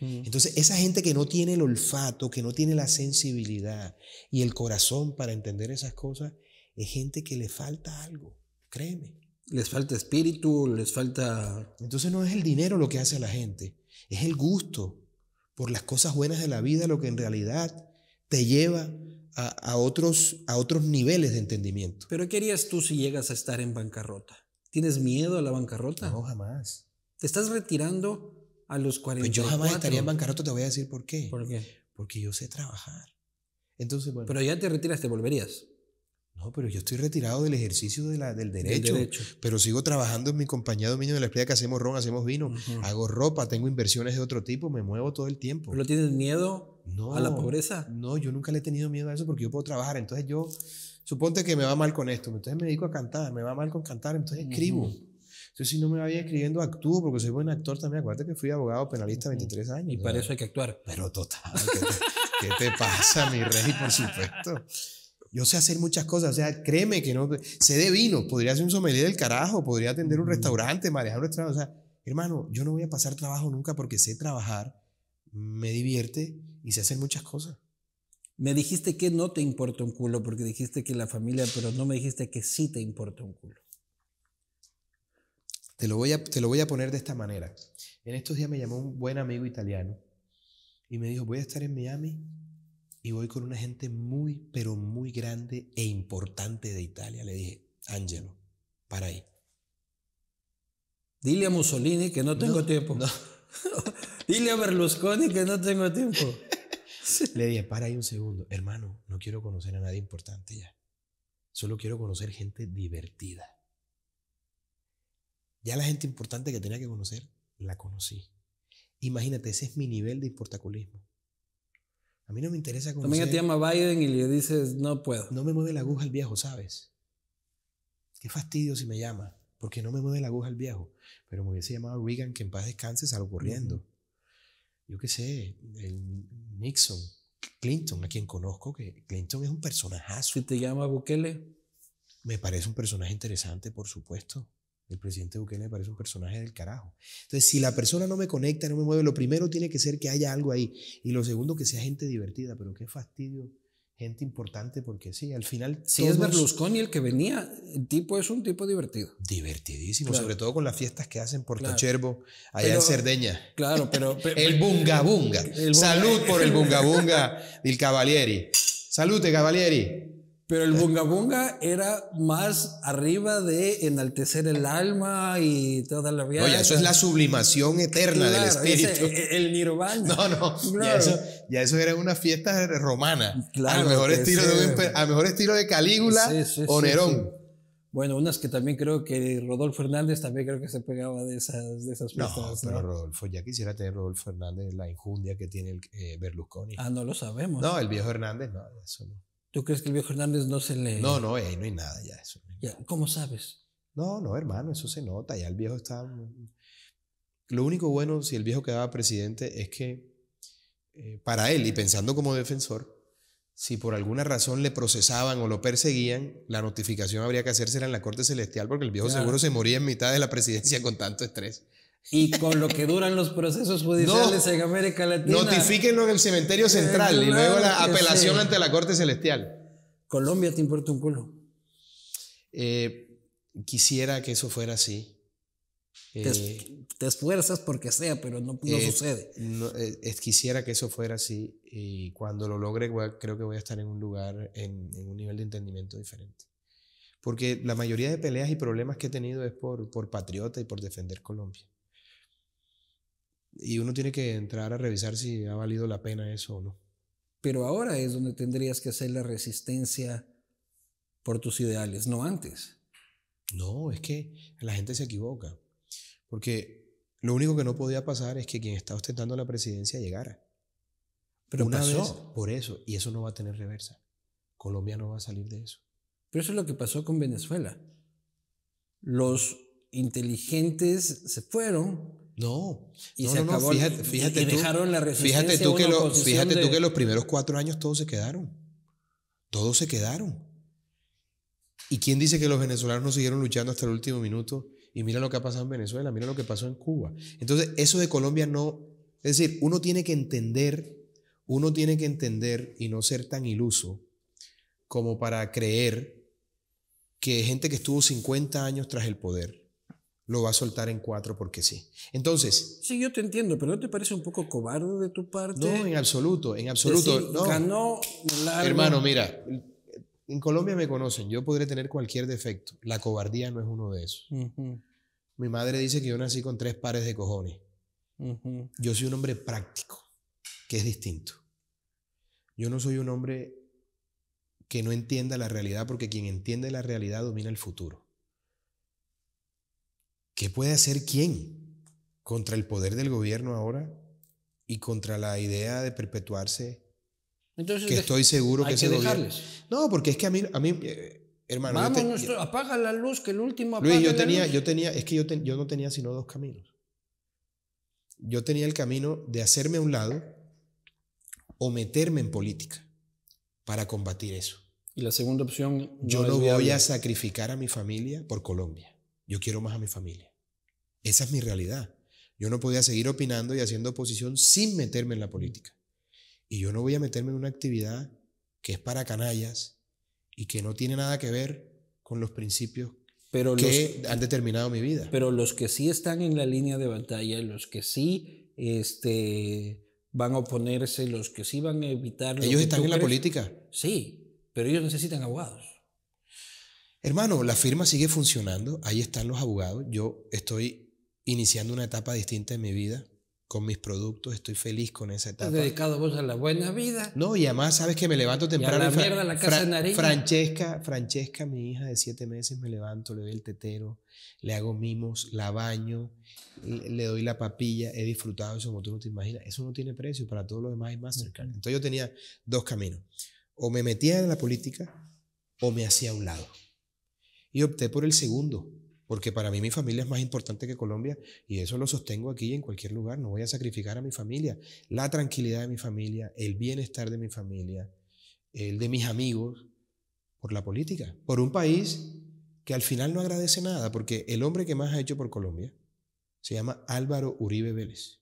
Entonces, esa gente que no tiene el olfato, que no tiene la sensibilidad y el corazón para entender esas cosas, es gente que le falta algo, créeme. Les falta espíritu, les falta... Entonces no es el dinero lo que hace a la gente, es el gusto por las cosas buenas de la vida lo que en realidad te lleva a, otros, a otros niveles de entendimiento. Pero ¿qué harías tú si llegas a estar en bancarrota? ¿Tienes miedo a la bancarrota? No, jamás. ¿Te estás retirando a los 40? Pues yo jamás estaría en bancarrota, te voy a decir por qué. ¿Por qué? Porque yo sé trabajar. Entonces, Pero ya te retiras, te volverías. No, pero yo estoy retirado del ejercicio de la, del, derecho, Pero sigo trabajando en mi compañía de dominio de la Espía, que hacemos ron, hacemos vino, hago ropa, tengo inversiones de otro tipo, me muevo todo el tiempo. ¿Pero tienes miedo no, a la pobreza? No, yo nunca le he tenido miedo a eso porque yo puedo trabajar. Entonces yo, suponte que me va mal con esto, entonces me dedico a cantar, me va mal con cantar, entonces escribo. Entonces si no me va bien escribiendo, actúo porque soy buen actor también. Acuérdate que fui abogado penalista 23 años. Y para eso hay que actuar. Pero total, ¿qué te, pasa, mi rey? Por supuesto. Yo sé hacer muchas cosas, o sea, créeme que no sé de vino, podría ser un sommelier del carajo, podría atender un restaurante, manejar un restaurante, o sea, hermano, yo no voy a pasar trabajo nunca porque sé trabajar, me divierte y se hacen muchas cosas. Me dijiste que no te importa un culo porque dijiste que la familia, pero no me dijiste que sí te importa un culo. Te lo voy a, te lo voy a poner de esta manera. En estos días me llamó un buen amigo italiano y me dijo, voy a estar en Miami y voy con una gente muy, pero muy grande e importante de Italia. Le dije, Ángelo, para ahí. Dile a Mussolini que no tengo tiempo. No. Dile a Berlusconi que no tengo tiempo. Le dije, para ahí un segundo. Hermano, no quiero conocer a nadie importante ya. Solo quiero conocer gente divertida. Ya la gente importante que tenía que conocer, la conocí. Imagínate, ese es mi nivel de importaculismo. A mí no me interesa conocer... También te llama Biden y le dices, no puedo. No me mueve la aguja el viejo, ¿sabes? Qué fastidio si me llama porque no me mueve la aguja el viejo. Pero me hubiese llamado Reagan, que en paz descanse, salgo corriendo. Yo qué sé, el Nixon, Clinton, a quien conozco, que Clinton es un personajazo. ¿Y te llama Bukele? Me parece un personaje interesante, por supuesto. El presidente Bukele me parece un personaje del carajo. Entonces, si la persona no me conecta, no me mueve, lo primero tiene que ser que haya algo ahí. Y lo segundo, que sea gente divertida. Pero qué fastidio importante porque sí, al final... si es Berlusconi el que venía, el tipo es un tipo divertido. Divertidísimo, sobre todo con las fiestas que hacen por claro. allá en Cerdeña. Claro, pero... el bunga bunga. Salud por el bunga bunga del Cavalieri. Salute, Cavalieri. Pero el bunga bunga era más arriba de enaltecer el alma y toda la vida. Oye, eso es la sublimación eterna del espíritu. E-, el nirvana. No, no. Claro. Ya, eso, era una fiesta romana. Claro. Al mejor, estilo de, mejor estilo de Calígula o Nerón. bueno, unas que también creo que Rodolfo Hernández también creo que se pegaba de esas, de esas fiestas. No, pero Rodolfo, ya quisiera tener Rodolfo Hernández la injundia que tiene el, eh, Berlusconi. Ah, no lo sabemos. No, el viejo Hernández, no, eso no. ¿Tú crees que el viejo Hernández no se le.? No, no, eh, no hay nada ya. Eso. ¿Cómo sabes? No, no, hermano, eso se nota. Ya el viejo está. Lo único bueno, si el viejo quedaba presidente, es que eh, para él, y pensando como defensor, si por alguna razón le procesaban o lo perseguían, la notificación habría que hacérsela en la Corte Celestial porque el viejo seguro se moría en mitad de la presidencia con tanto estrés. Y con lo que duran los procesos judiciales en América Latina. Notifíquenlo en el cementerio central y luego la pues, apelación ante la Corte Celestial. Colombia te importa un culo. Eh, quisiera que eso fuera así. te, eh, esfuerzas porque sea, pero no, eh, sucede. quisiera que eso fuera así y cuando lo logre creo que voy a estar en un lugar, en, en un nivel de entendimiento diferente. Porque la mayoría de peleas y problemas que he tenido es por, por patriota y por defender Colombia y uno tiene que entrar a revisar si ha valido la pena eso o no. Pero ahora es donde tendrías que hacer la resistencia por tus ideales, no antes. No, es que la gente se equivoca. Porque lo único que no podía pasar es que quien está ostentando la presidencia llegara. Pero una pasó. vez por eso, y eso no va a tener reversa. Colombia no va a salir de eso. Pero eso es lo que pasó con Venezuela. Los inteligentes se fueron, no. Y se acabó. fíjate, tú, que, tú que los primeros cuatro años todos se quedaron. Todos se quedaron. ¿Y quién dice que los venezolanos no siguieron luchando hasta el último minuto? Y mira lo que ha pasado en Venezuela, mira lo que pasó en Cuba. Entonces, eso de Colombia no. Es decir, uno tiene que entender, uno tiene que entender y no ser tan iluso como para creer que gente que estuvo 50 años tras el poder lo va a soltar en cuatro porque sí. Entonces. Sí, yo te entiendo, pero ¿no te parece un poco cobarde de tu parte? No, en absoluto, en absoluto. no. Hermano, mira, en Colombia me conocen, yo podré tener cualquier defecto. La cobardía no es uno de esos. Mi madre dice que yo nací con tres pares de cojones. Yo soy un hombre práctico, que es distinto. Yo no soy un hombre que no entienda la realidad, porque quien entiende la realidad domina el futuro. ¿Qué puede hacer quién contra el poder del gobierno ahora y contra la idea de perpetuarse? Entonces, que estoy seguro hay que, dejarles. No, porque es que a mí, a mí eh, hermano. Vamos, apaga la luz, que el último apaga Luis, yo tenía, yo tenía, es que yo, yo no tenía sino dos caminos. Yo tenía el camino de hacerme a un lado o meterme en política para combatir eso. Y la segunda opción. yo no voy a sacrificar a mi familia por Colombia. Yo quiero más a mi familia. Esa es mi realidad. Yo no podía seguir opinando y haciendo oposición sin meterme en la política. Y yo no voy a meterme en una actividad que es para canallas y que no tiene nada que ver con los principios pero que han determinado mi vida. Pero los que sí están en la línea de batalla, los que sí este, van a oponerse, los que sí van a evitar... Ellos están en la política. Sí, pero ellos necesitan abogados. Hermano, la firma sigue funcionando, ahí están los abogados, yo estoy iniciando una etapa distinta en mi vida con mis productos, estoy feliz con esa etapa. has dedicado vos a la buena vida. No, y además sabes que me levanto temprano. a la casa Francesca, Francesca, mi hija de siete meses, me levanto, le doy el tetero, le hago mimos, la baño, le doy la papilla, he disfrutado eso como tú no te imaginas. Eso no tiene precio, para todo lo demás más Mastercard. Entonces yo tenía dos caminos. O me metía en la política o me hacía a un lado. Y opté por el segundo, porque para mí mi familia es más importante que Colombia y eso lo sostengo aquí y en cualquier lugar. No voy a sacrificar a mi familia. La tranquilidad de mi familia, el bienestar de mi familia, el de mis amigos, por la política. Por un país que al final no agradece nada, porque el hombre que más ha hecho por Colombia se llama Álvaro Uribe Vélez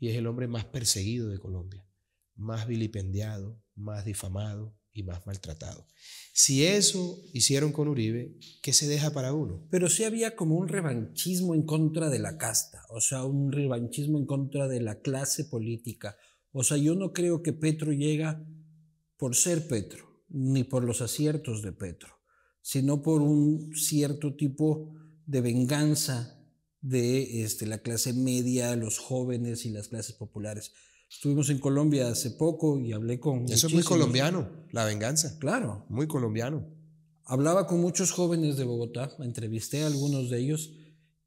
y es el hombre más perseguido de Colombia, más vilipendiado, más difamado, y más maltratado. Si eso hicieron con Uribe, ¿qué se deja para uno? Pero sí había como un revanchismo en contra de la casta, o sea, un revanchismo en contra de la clase política. O sea, yo no creo que Petro llega por ser Petro, ni por los aciertos de Petro, sino por un cierto tipo de venganza de este, la clase media, los jóvenes y las clases populares. Estuvimos en Colombia hace poco y hablé con... Eso es muy colombiano, la venganza. Claro. Muy colombiano. Hablaba con muchos jóvenes de Bogotá, entrevisté a algunos de ellos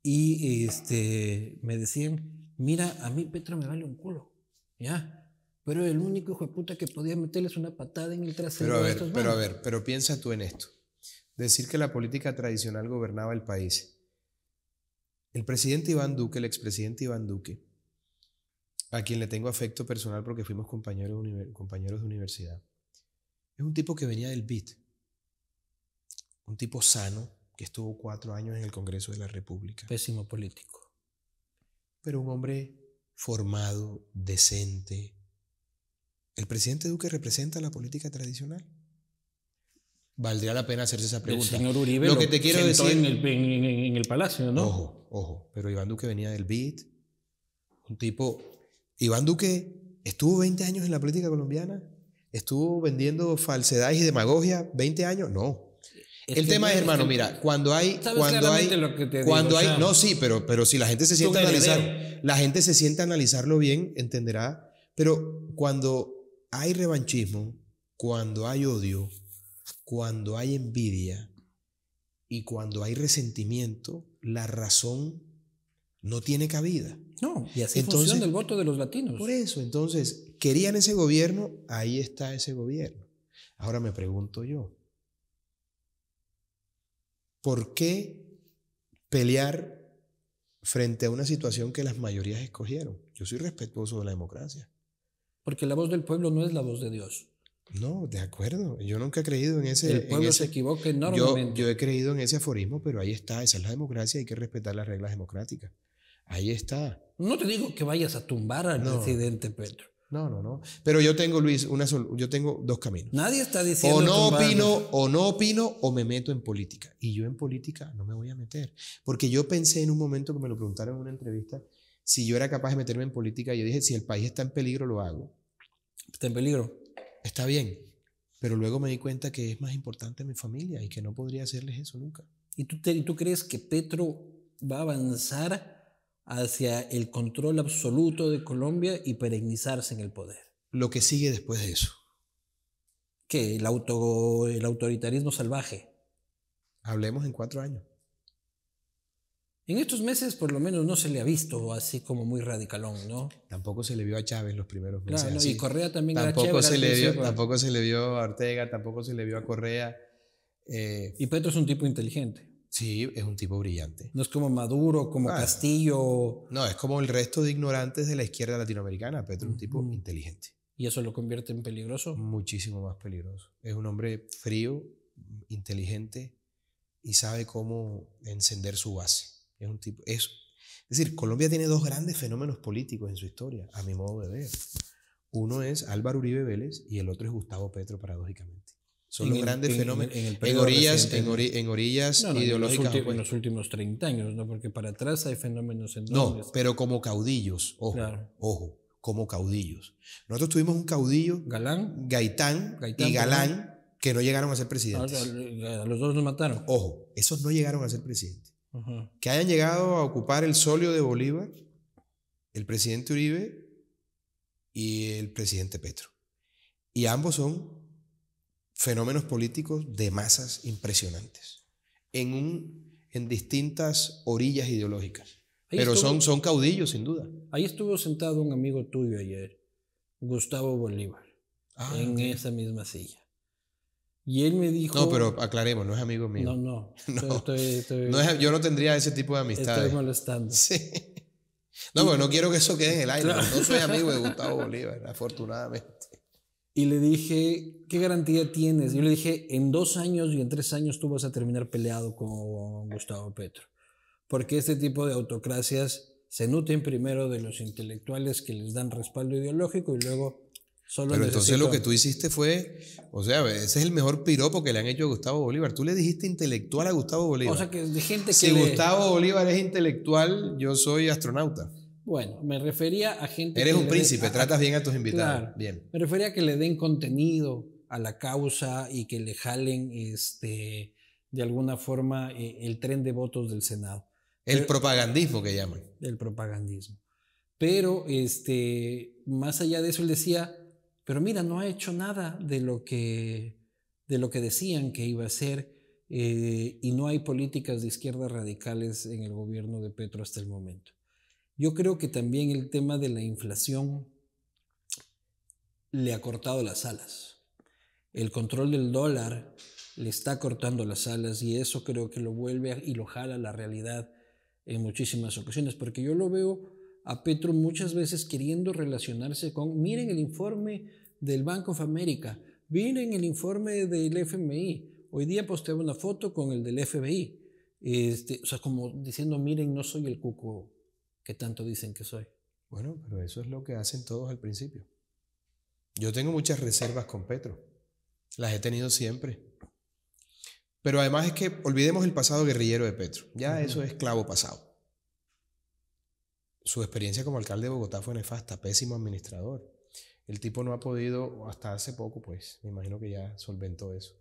y este, me decían, mira, a mí Petra me vale un culo, ¿ya? Pero el único hijo de puta que podía meterles una patada en el trasero. Pero a ver, pero a ver, pero piensa tú en esto. Decir que la política tradicional gobernaba el país. El presidente Iván Duque, el expresidente Iván Duque, a quien le tengo afecto personal porque fuimos compañeros, compañeros de universidad. Es un tipo que venía del BIT, un tipo sano que estuvo cuatro años en el Congreso de la República. Pésimo político. Pero un hombre formado, decente. El presidente Duque representa la política tradicional valdría la pena hacerse esa pregunta. señor Uribe lo, que te quiero decir en el, el, palacio, ¿no? Ojo, ojo. Pero Iván Duque venía del BIT, un tipo Iván Duque estuvo 20 años en la política colombiana, estuvo vendiendo falsedades y demagogia 20 años, no. el tema es, hermano, mira, cuando hay, cuando hay, cuando hay, no, sí, pero, pero si la gente se siente analizar, la gente se sienta analizarlo bien, entenderá. Pero cuando hay revanchismo, cuando hay odio, cuando hay envidia y cuando hay resentimiento, la razón no tiene cabida. No, y así entonces, funciona el voto de los latinos. Por eso, entonces, querían ese gobierno, ahí está ese gobierno. Ahora me pregunto yo, ¿por qué pelear frente a una situación que las mayorías escogieron? Yo soy respetuoso de la democracia. Porque la voz del pueblo no es la voz de Dios. No, de acuerdo. Yo nunca he creído en ese. El pueblo se equivoca enormemente. Yo, yo, he creído en ese aforismo, pero ahí está. Esa es la democracia. Hay que respetar las reglas democráticas. Ahí está. No te digo que vayas a tumbar al presidente Petro. No, no, no. Pero yo tengo, Luis, una yo tengo dos caminos. Nadie está diciendo. O no opino, o no opino, o me meto en política. Y yo en política no me voy a meter. Porque yo pensé en un momento que me lo preguntaron en una entrevista si yo era capaz de meterme en política. Yo dije, si el país está en peligro, lo hago. Está en peligro. Está bien. Pero luego me di cuenta que es más importante mi familia y que no podría hacerles eso nunca. ¿Y tú, tú crees que Petro va a avanzar? hacia el control absoluto de Colombia y perennizarse en el poder. Lo que sigue después de eso. Que El, autoritarismo salvaje. Hablemos en cuatro años. En estos meses por lo menos no se le ha visto así como muy radicalón, ¿no? Tampoco se le vio a Chávez los primeros meses. Claro, y Correa también tampoco se le vio, Tampoco se le vio a Ortega, tampoco se le vio a Correa. Eh, y Petro es un tipo inteligente. Sí, es un tipo brillante. No es como Maduro, como Castillo. No, es como el resto de ignorantes de la izquierda latinoamericana. Petro es un tipo inteligente. ¿Y eso lo convierte en peligroso? Muchísimo más peligroso. Es un hombre frío, inteligente y sabe cómo encender su base. Es un tipo. Es, es decir, Colombia tiene dos grandes fenómenos políticos en su historia, a mi modo de ver. Uno es Álvaro Uribe Vélez y el otro es Gustavo Petro, paradójicamente. Son los grandes fenómenos. En, en orillas, en ideológicas. Los en los, pues. últimos 30 años, ¿no? Porque para atrás hay fenómenos No, pero como caudillos, ojo, ojo, como caudillos. Nosotros tuvimos un caudillo. Galán. Gaitán, y Galán, que no llegaron a ser presidentes. Ah, a, los dos los mataron. Ojo, esos no llegaron a ser presidente Que hayan llegado a ocupar el solio de Bolívar, el presidente Uribe y el presidente Petro. Y ambos son fenómenos políticos de masas impresionantes en, un, en distintas orillas ideológicas. Pero son, son caudillos, sin duda. Ahí estuvo sentado un amigo tuyo ayer, Gustavo Bolívar, ah, en esa misma silla. Y él me dijo. No, pero aclaremos, no es amigo mío. No, no. no, yo no tendría ese tipo de amistad. Estoy molestando. Sí. No, pues no quiero que eso quede en el aire. No soy amigo de Gustavo Bolívar, afortunadamente y le dije, ¿qué garantía tienes? Yo le dije, en dos años y en tres años tú vas a terminar peleado con Gustavo Petro, porque este tipo de autocracias se nuten primero de los intelectuales que les dan respaldo ideológico y luego solo... Pero entonces lo que tú hiciste fue, o sea, ese es el mejor piropo que le han hecho a Gustavo Bolívar. Tú le dijiste intelectual a Gustavo Bolívar. O sea, que de gente que... Si Gustavo Bolívar es intelectual, yo soy astronauta. Bueno, me refería a gente. Eres un príncipe, tratas bien a tus invitados. bien. Me refería a que le den contenido a la causa y que le jalen este, de alguna forma eh, el tren de votos del Senado. El propagandismo que llaman. El propagandismo. Pero este, más allá de eso, él decía, pero mira, no ha hecho nada de lo que, de lo que decían que iba a hacer eh, y no hay políticas de izquierdas radicales en el gobierno de Petro hasta el momento. Yo creo que también el tema de la inflación le ha cortado las alas. El control del dólar le está cortando las alas y eso creo que lo vuelve y lo jala a la realidad en muchísimas ocasiones, porque yo lo veo a Petro muchas veces queriendo relacionarse con, miren el informe del Bank of America, miren el informe del FMI, hoy día posteo una foto con el del FBI, este, o sea, como diciendo, miren, no soy el cuco que tanto dicen que soy. Bueno, pero eso es lo que hacen todos al principio. Yo tengo muchas reservas con Petro. Las he tenido siempre. Pero además es que olvidemos el pasado guerrillero de Petro. Ya eso es clavo pasado. Su experiencia como alcalde de Bogotá fue nefasta, pésimo administrador. El tipo no ha podido, hasta hace poco, pues, me imagino que ya solventó eso.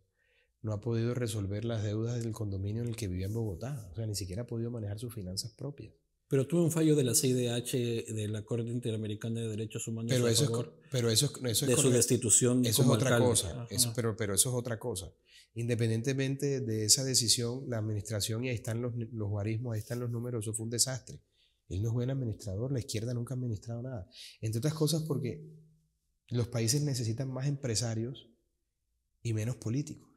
No ha podido resolver las deudas del condominio en el que vivía en Bogotá. O sea, ni siquiera ha podido manejar sus finanzas propias. Pero tuve un fallo de la CIDH, de la Corte Interamericana de Derechos Humanos, pero eso es, de su destitución. es otra cosa, eso, pero, pero eso es otra cosa. Independientemente de esa decisión, la administración, y ahí están los, los guarismos, ahí están los números, eso fue un desastre. Él no es buen administrador, la izquierda nunca ha administrado nada. Entre otras cosas porque los países necesitan más empresarios y menos políticos.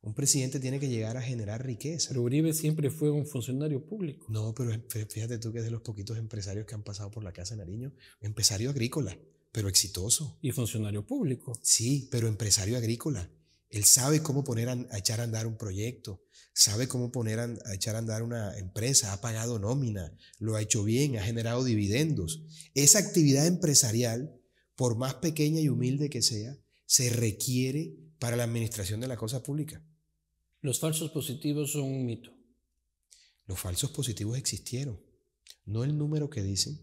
Un presidente tiene que llegar a generar riqueza. Pero Uribe siempre fue un funcionario público. No, pero fíjate tú que es de los poquitos empresarios que han pasado por la Casa de Nariño. Empresario agrícola, pero exitoso. Y funcionario público. Sí, pero empresario agrícola. Él sabe cómo poner a, echar a andar un proyecto, sabe cómo poner a, echar a andar una empresa, ha pagado nómina, lo ha hecho bien, ha generado dividendos. Esa actividad empresarial, por más pequeña y humilde que sea, se requiere para la administración de la cosa pública. Los falsos positivos son un mito. Los falsos positivos existieron. No el número que dicen,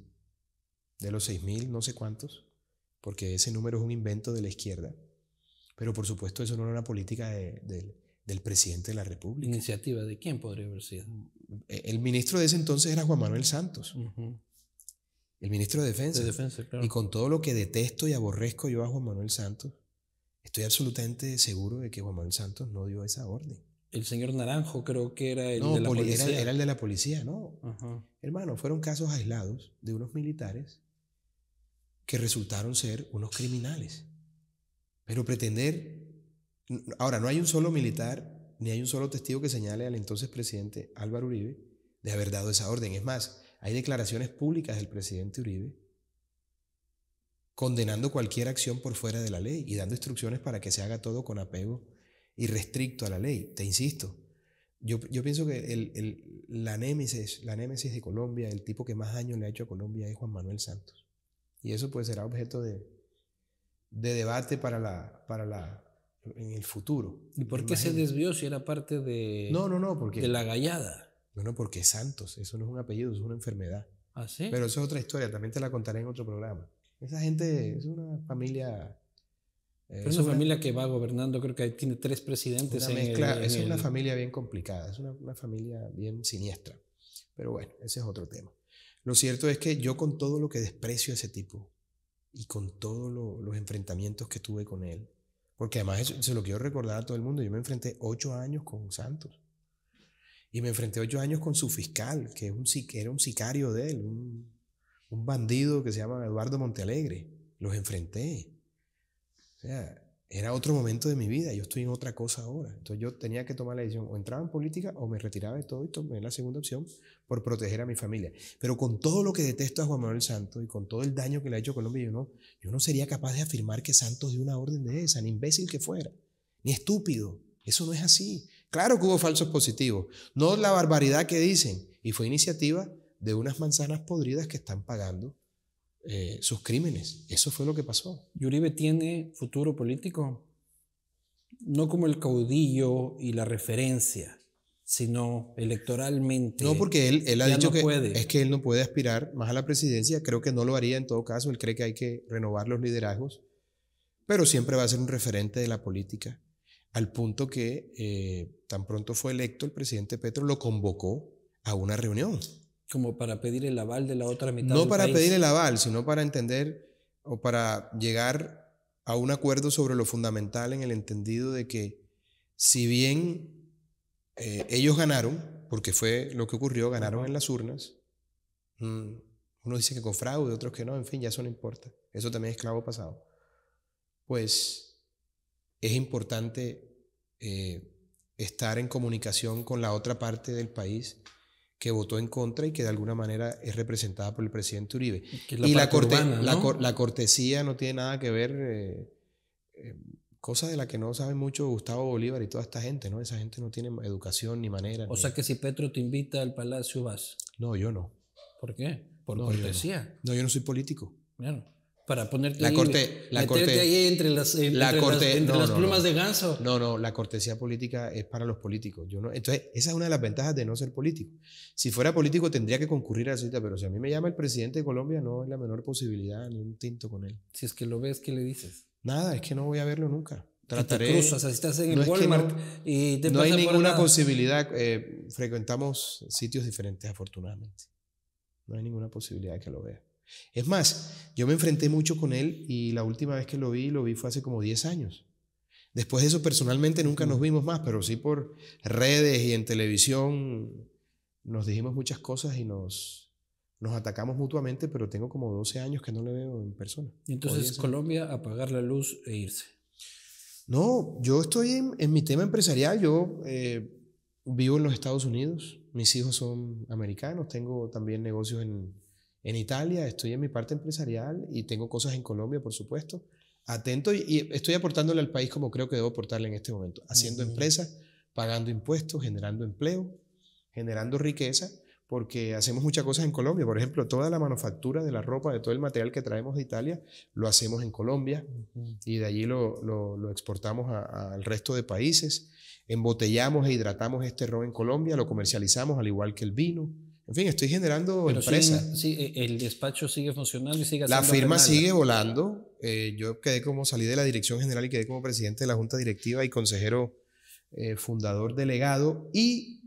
de los 6.000, no sé cuántos, porque ese número es un invento de la izquierda. Pero por supuesto eso no era una política del presidente de la República. ¿Iniciativa de quién podría haber sido? E, el ministro de ese entonces era Juan Manuel Santos. El ministro de Defensa. Y con todo lo que detesto y aborrezco yo a Juan Manuel Santos, Estoy absolutamente seguro de que Juan Manuel Santos no dio esa orden. El señor Naranjo creo que era el de la policía. Era, era, el de la policía, ¿no? Hermano, fueron casos aislados de unos militares que resultaron ser unos criminales. Pero pretender... Ahora, no hay un solo militar ni hay un solo testigo que señale al entonces presidente Álvaro Uribe de haber dado esa orden. Es más, hay declaraciones públicas del presidente Uribe condenando cualquier acción por fuera de la ley y dando instrucciones para que se haga todo con apego y restricto a la ley. Te insisto, yo, pienso que la, némesis, némesis de Colombia, el tipo que más daño le ha hecho a Colombia es Juan Manuel Santos. Y eso pues será objeto de, debate para la, para la, en el futuro. ¿Y por qué se desvió si era parte de, no, no, no, porque, de la gallada? No, no, porque Santos, eso no es un apellido, es una enfermedad. ¿Ah, Pero eso es otra historia, también te la contaré en otro programa. Esa gente es una familia... Eh, es una, familia que va gobernando, creo que tiene tres presidentes. Una mezcla, es una familia bien complicada, es una, familia bien siniestra. Pero bueno, ese es otro tema. Lo cierto es que yo con todo lo que desprecio a ese tipo y con todos los enfrentamientos que tuve con él, porque además eso, se lo quiero recordar a todo el mundo, yo me enfrenté ocho años con Santos y me enfrenté ocho años con su fiscal, que, es un, que era un sicario de él, un un bandido que se llama Eduardo Montealegre. Los enfrenté. O sea, era otro momento de mi vida. Yo estoy en otra cosa ahora. Entonces yo tenía que tomar la decisión. O entraba en política o me retiraba de todo y tomé la segunda opción por proteger a mi familia. Pero con todo lo que detesto a Juan Manuel Santos y con todo el daño que le ha hecho a Colombia, yo no, yo no sería capaz de afirmar que Santos dio una orden de esa, ni imbécil que fuera, ni estúpido. Eso no es así. Claro que hubo falsos positivos. No la barbaridad que dicen. Y fue iniciativa de unas manzanas podridas que están pagando eh, sus crímenes. Eso fue lo que pasó. ¿Y Uribe tiene futuro político? No como el caudillo y la referencia, sino electoralmente. No, porque él, él ha dicho no que puede. es que él no puede aspirar más a la presidencia. Creo que no lo haría en todo caso. Él cree que hay que renovar los liderazgos, pero siempre va a ser un referente de la política. Al punto que eh, tan pronto fue electo, el presidente Petro lo convocó a una reunión como para pedir el aval de la otra mitad. No para pedir el aval, sino para entender o para llegar a un acuerdo sobre lo fundamental en el entendido de que si bien eh, ellos ganaron, porque fue lo que ocurrió, ganaron en las urnas, mm, uno dice que con fraude, otros que no, en fin, ya eso no importa. Eso también es clavo pasado. Pues es importante eh, estar en comunicación con la otra parte del país que votó en contra y que de alguna manera es representada por el presidente Uribe. y la, cortesía no tiene nada que ver, eh, eh cosa de la que no sabe mucho Gustavo Bolívar y toda esta gente, ¿no? Esa gente no tiene educación ni manera. O sea que si Petro te invita al palacio vas. No, yo no. ¿Por qué? Por cortesía. no. yo no soy político. Bueno para ponerte la ahí, corte, la ahí entre las, plumas de ganso. No, no, la cortesía política es para los políticos. entonces, esa es una de las ventajas de no ser político. Si fuera político tendría que concurrir a la cita, pero si a mí me llama el presidente de Colombia, no es la menor posibilidad ni un tinto con él. Si es que lo ves, ¿qué le dices? Nada, es que no voy a verlo nunca. Trataré. Te cruzas, en el Walmart y No hay ninguna posibilidad. Eh, frecuentamos sitios diferentes, afortunadamente. No hay ninguna posibilidad de que lo vea. Es más, yo me enfrenté mucho con él y la última vez que lo vi, lo vi fue hace como 10 años. Después de eso, personalmente nunca nos vimos más, pero sí por redes y en televisión nos dijimos muchas cosas y nos, atacamos mutuamente, pero tengo como 12 años que no le veo en persona. entonces, Colombia, apagar la luz e irse. No, yo estoy en, mi tema empresarial. Yo eh, vivo en los Estados Unidos, mis hijos son americanos, tengo también negocios en, en Italia, estoy en mi parte empresarial y tengo cosas en Colombia, por supuesto. Atento y, estoy aportándole al país como creo que debo aportarle en este momento, haciendo empresas, pagando impuestos, generando empleo, generando riqueza, porque hacemos muchas cosas en Colombia. Por ejemplo, toda la manufactura de la ropa, de todo el material que traemos de Italia, lo hacemos en Colombia y de allí lo, exportamos al resto de países. Embotellamos e hidratamos este ron en Colombia, lo comercializamos al igual que el vino. En fin, estoy generando empresa. Eh, el despacho sigue funcionando y sigue La firma sigue volando. Eh, yo quedé como, salí de la dirección general y quedé como presidente de la junta directiva y consejero eh, fundador delegado. Y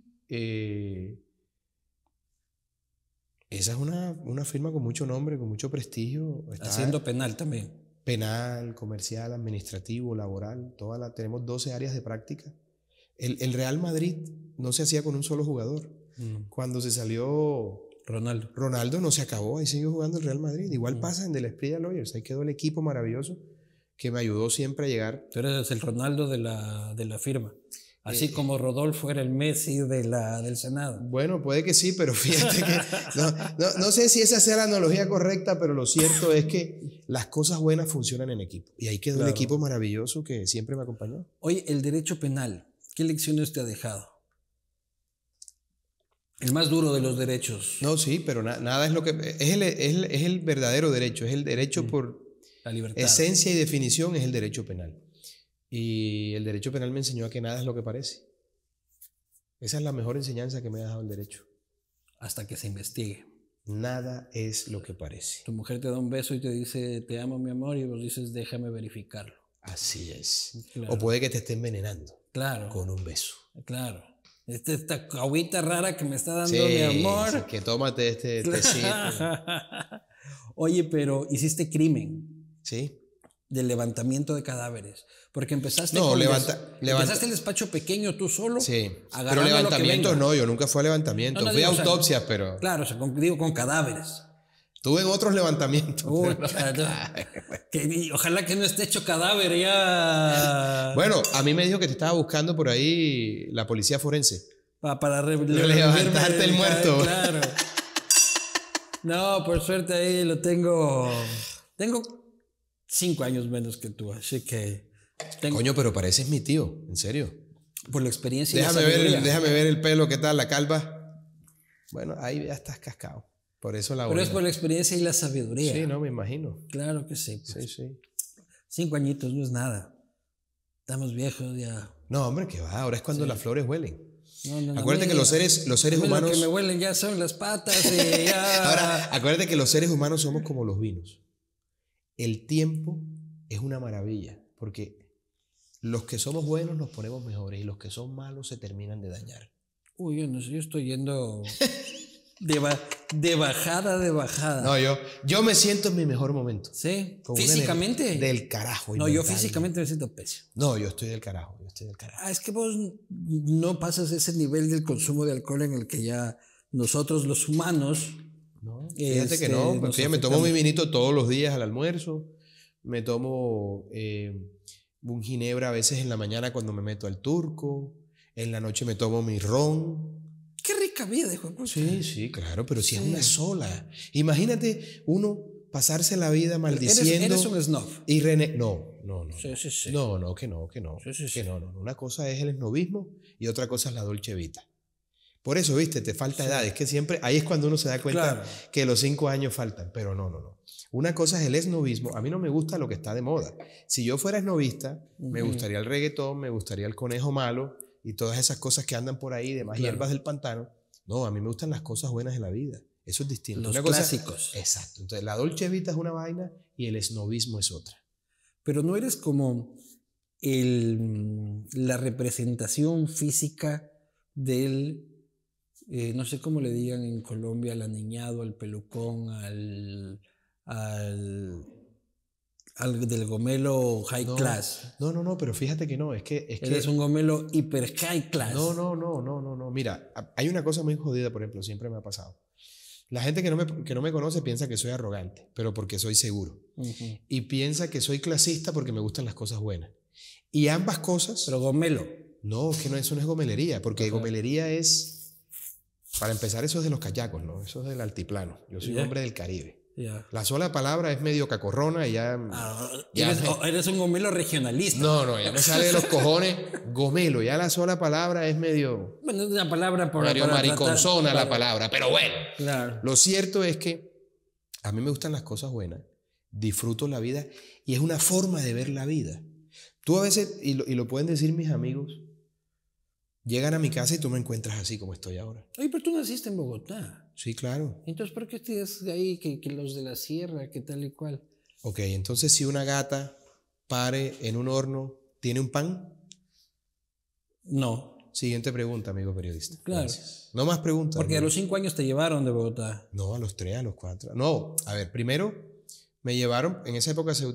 esa es una, una, firma con mucho nombre, con mucho prestigio. Está Haciendo penal también. Penal, comercial, administrativo, laboral, toda la, tenemos 12 áreas de práctica. el Real Madrid no se hacía con un solo jugador. Mm. Cuando se salió Ronaldo. Ronaldo no se acabó, ahí siguió jugando el Real Madrid. Igual mm. pasa en Del Esprilla Lawyers, ahí quedó el equipo maravilloso que me ayudó siempre a llegar. Tú eres el Ronaldo de la, de la firma. Así eh, como Rodolfo era el Messi de la, del Senado. Bueno, puede que sí, pero fíjate que no, sé si esa sea la analogía correcta, pero lo cierto es que las cosas buenas funcionan en equipo. Y ahí quedó un el equipo maravilloso que siempre me acompañó. Oye, el derecho penal, ¿qué lecciones te ha dejado? El más duro de los derechos. No, sí, pero nada es lo que... Es el, verdadero derecho, es el derecho mm. por... La libertad. Esencia y definición es el derecho penal. Y el derecho penal me enseñó a que nada es lo que parece. Esa es la mejor enseñanza que me ha dado el derecho. Hasta que se investigue. Nada es lo que parece. Tu mujer te da un beso y te dice, te amo mi amor, y vos dices, déjame verificarlo. Así es. O puede que te esté envenenando. Claro. Con un beso. Claro. Este, esta agüita rara que me está dando mi amor. Sí, que tómate este tecito. Oye, pero hiciste crimen. Sí. Del levantamiento de cadáveres. Porque empezaste, no, levantaste empezaste el despacho pequeño tú solo. Sí. Pero levantamiento no, yo nunca fui a levantamiento. fui a autopsias, pero. Claro, o sea, digo con cadáveres. Tuve en otros levantamientos. ojalá que no esté hecho cadáver ya. Bueno, a mí me dijo que te estaba buscando por ahí la policía forense. para levantarte el muerto. Claro. No, por suerte ahí lo tengo. Tengo cinco años menos que tú, así que. Coño, pero pareces mi tío, en serio. Por la experiencia. Déjame, la ver, déjame ver el pelo, ¿qué tal? La calva. Bueno, ahí ya estás cascado. Por eso la Pero es por la experiencia y la sabiduría. Sí, no, me imagino. Claro que sí. Pues. Sí, sí. Cinco añitos no es nada. Estamos viejos ya. No, hombre, que va. Ahora es cuando las flores huelen. No, no, acuérdate que los seres, los seres humanos. Lo que me huelen ya son las patas. Y ya. Ahora, acuérdate que los seres humanos somos como los vinos. El tiempo es una maravilla. Porque los que somos buenos nos ponemos mejores y los que son malos se terminan de dañar. Uy, yo, no sé, yo estoy yendo de, bajada, de bajada. No, yo, yo me siento en mi mejor momento. Sí, físicamente. Del, carajo. No, yo físicamente me siento pésimo. No, yo estoy del carajo, yo estoy del carajo. Ah, es que vos no pasas ese nivel del consumo de alcohol en el que ya nosotros los humanos... No, fíjate que este, no, me tomo mi vinito todos los días al almuerzo, me tomo eh, un ginebra a veces en la mañana cuando me meto al turco, en la noche me tomo mi ron, vida, de Sí, sí, claro, pero si es una sola. Imagínate uno pasarse la vida maldiciendo. Eres, un snob. Y rené no, no, no. Sí, sí, sí. No, no, que no, que no. que no, no. Una cosa es el snobismo y otra cosa es la dolce vita. Por eso, viste, te falta edad. Es que siempre, ahí es cuando uno se da cuenta que los cinco años faltan. Pero no, no, no. Una cosa es el esnovismo. A mí no me gusta lo que está de moda. Si yo fuera esnovista, me gustaría el reggaetón, me gustaría el conejo malo y todas esas cosas que andan por ahí, demás hierbas del pantano. No, a mí me gustan las cosas buenas de la vida. Eso es distinto. Los clásicos. exacto. Entonces, la Dolce Vita es una vaina y el esnovismo es otra. Pero no eres como la representación física del, eh, no sé cómo le digan en Colombia, al aniñado, al pelucón, al, al del gomelo high class. No, no, no, pero fíjate que no, es que... Es un gomelo hiper high class. No, no, no, no, no, no. Mira, hay una cosa muy jodida, por ejemplo, siempre me ha pasado. La gente que no me, conoce piensa que soy arrogante, pero porque soy seguro. Y piensa que soy clasista porque me gustan las cosas buenas. Y ambas cosas... Pero gomelo. No, que no, eso no es gomelería, porque gomelería es... Para empezar, eso es de los cayacos, ¿no? Eso es del altiplano. Yo soy hombre del Caribe. La sola palabra es medio cacorrona y ya. Ah, eres, un gomelo regionalista. No, no, ya me sale de los cojones gomelo. Ya la sola palabra es medio. Bueno, es una palabra por mariconzona la palabra, pero bueno. Lo cierto es que a mí me gustan las cosas buenas, disfruto la vida y es una forma de ver la vida. Tú a veces, y lo pueden decir mis amigos, Llegan a mi casa y tú me encuentras así como estoy ahora. Oye, pero tú naciste en Bogotá. Sí, claro. Entonces, ¿por qué estás ahí que, los de la sierra, que tal y cual? Ok, entonces si una gata pare en un horno, ¿tiene un pan? No. Siguiente pregunta, amigo periodista. Claro. No más preguntas. Porque a los cinco años te llevaron de Bogotá. No, a los tres, a los cuatro. No, a ver, primero me llevaron, en esa época se,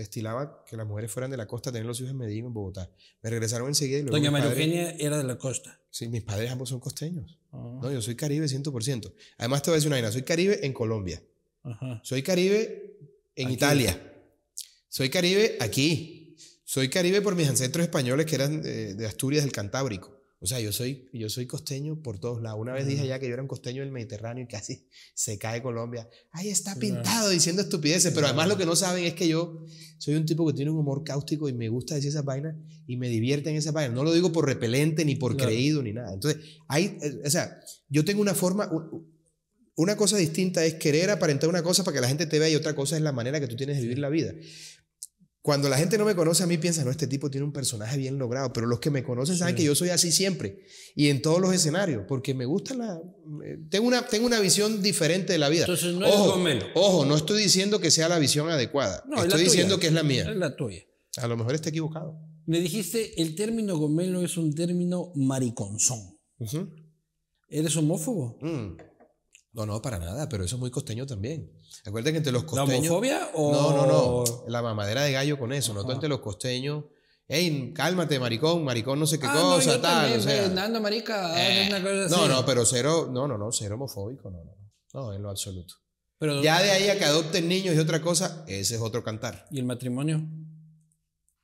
estilaba que las mujeres fueran de la costa tener los hijos en Medellín, en Bogotá. Me regresaron enseguida y luego Doña María era de la costa. Sí, mis padres ambos son costeños. Ah. No, yo soy caribe 100%. Además te voy a decir una vaina, soy caribe en Colombia. Soy caribe en Italia. Soy caribe aquí. Soy caribe por mis ancestros españoles que eran eh, de Asturias, del Cantábrico. O sea, yo soy, yo soy costeño por todos lados. Una vez dije ya que yo era un costeño del Mediterráneo y casi se cae Colombia. Ahí está pintado diciendo estupideces, pero además lo que no saben es que yo soy un tipo que tiene un humor cáustico y me gusta decir esas vainas y me divierte en esas vainas. No lo digo por repelente, ni por creído, ni nada. Entonces, hay, eh, o sea, yo tengo una forma, una cosa distinta es querer aparentar una cosa para que la gente te vea y otra cosa es la manera que tú tienes de vivir la vida. Cuando la gente no me conoce, a mí piensa, no, este tipo tiene un personaje bien logrado, pero los que me conocen saben que yo soy así siempre y en todos los escenarios, porque me gusta la... Eh, tengo una, tengo una visión diferente de la vida. Entonces no ojo, es Ojo, no estoy diciendo que sea la visión adecuada. No, estoy diciendo que es la mía. Es la tuya. A lo mejor está equivocado. Me dijiste, el término gomelo es un término mariconzón. ¿Eres homófobo? Mm. No, no, para nada, pero eso es muy costeño también. Acuérdate que entre los costeños. ¿La homofobia No, no, no. La mamadera de gallo con eso. No, tanto entre los costeños. Ey, cálmate, maricón, maricón, no sé qué ah, cosa, no, tal. o eh, No, no, pero cero, no, no, no, cero homofóbico, no, no. No, en lo absoluto. ya de ahí a que adopten niños y otra cosa, ese es otro cantar. ¿Y el matrimonio?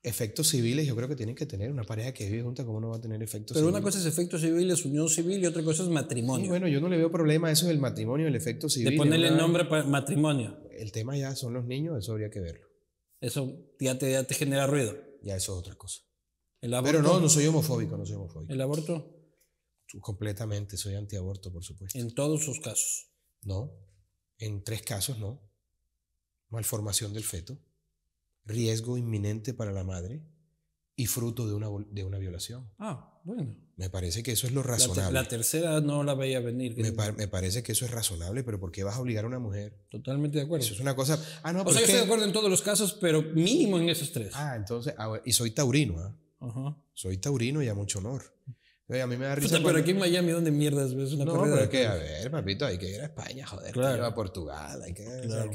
efectos civiles yo creo que tienen que tener. Una pareja que vive junta, ¿cómo no va a tener efectos Pero civiles? Pero una cosa es efectos civiles, unión civil, y otra cosa es matrimonio. bueno, yo no le veo problema a eso el matrimonio, el efecto civil. De ponerle el nombre para matrimonio. El tema ya son los niños, eso habría que verlo. Eso ya te, te genera ruido. Ya eso es otra cosa. ¿El aborto? Pero no, no soy homofóbico, no soy homofóbico. ¿El aborto? Completamente, soy antiaborto, por supuesto. ¿En todos sus casos? No, en tres casos no. Malformación del feto riesgo inminente para la madre y fruto de una, de una violación. Ah, bueno. Me parece que eso es lo razonable. La, tercera no la veía venir. Me, parece que eso es razonable, pero ¿por qué vas a obligar a una mujer? Totalmente de acuerdo. Eso es una cosa... Ah, no, o yo estoy de acuerdo en todos los casos, pero mínimo en esos tres. Ah, entonces... Ah, y soy taurino, ¿ah? Soy taurino y a mucho honor a mí me da risa. pero aquí en Miami, ¿dónde mierdas ves una no, carrera? No, pero que, a ver, papito, hay que ir a España, joder, hay que ir a Portugal, hay que,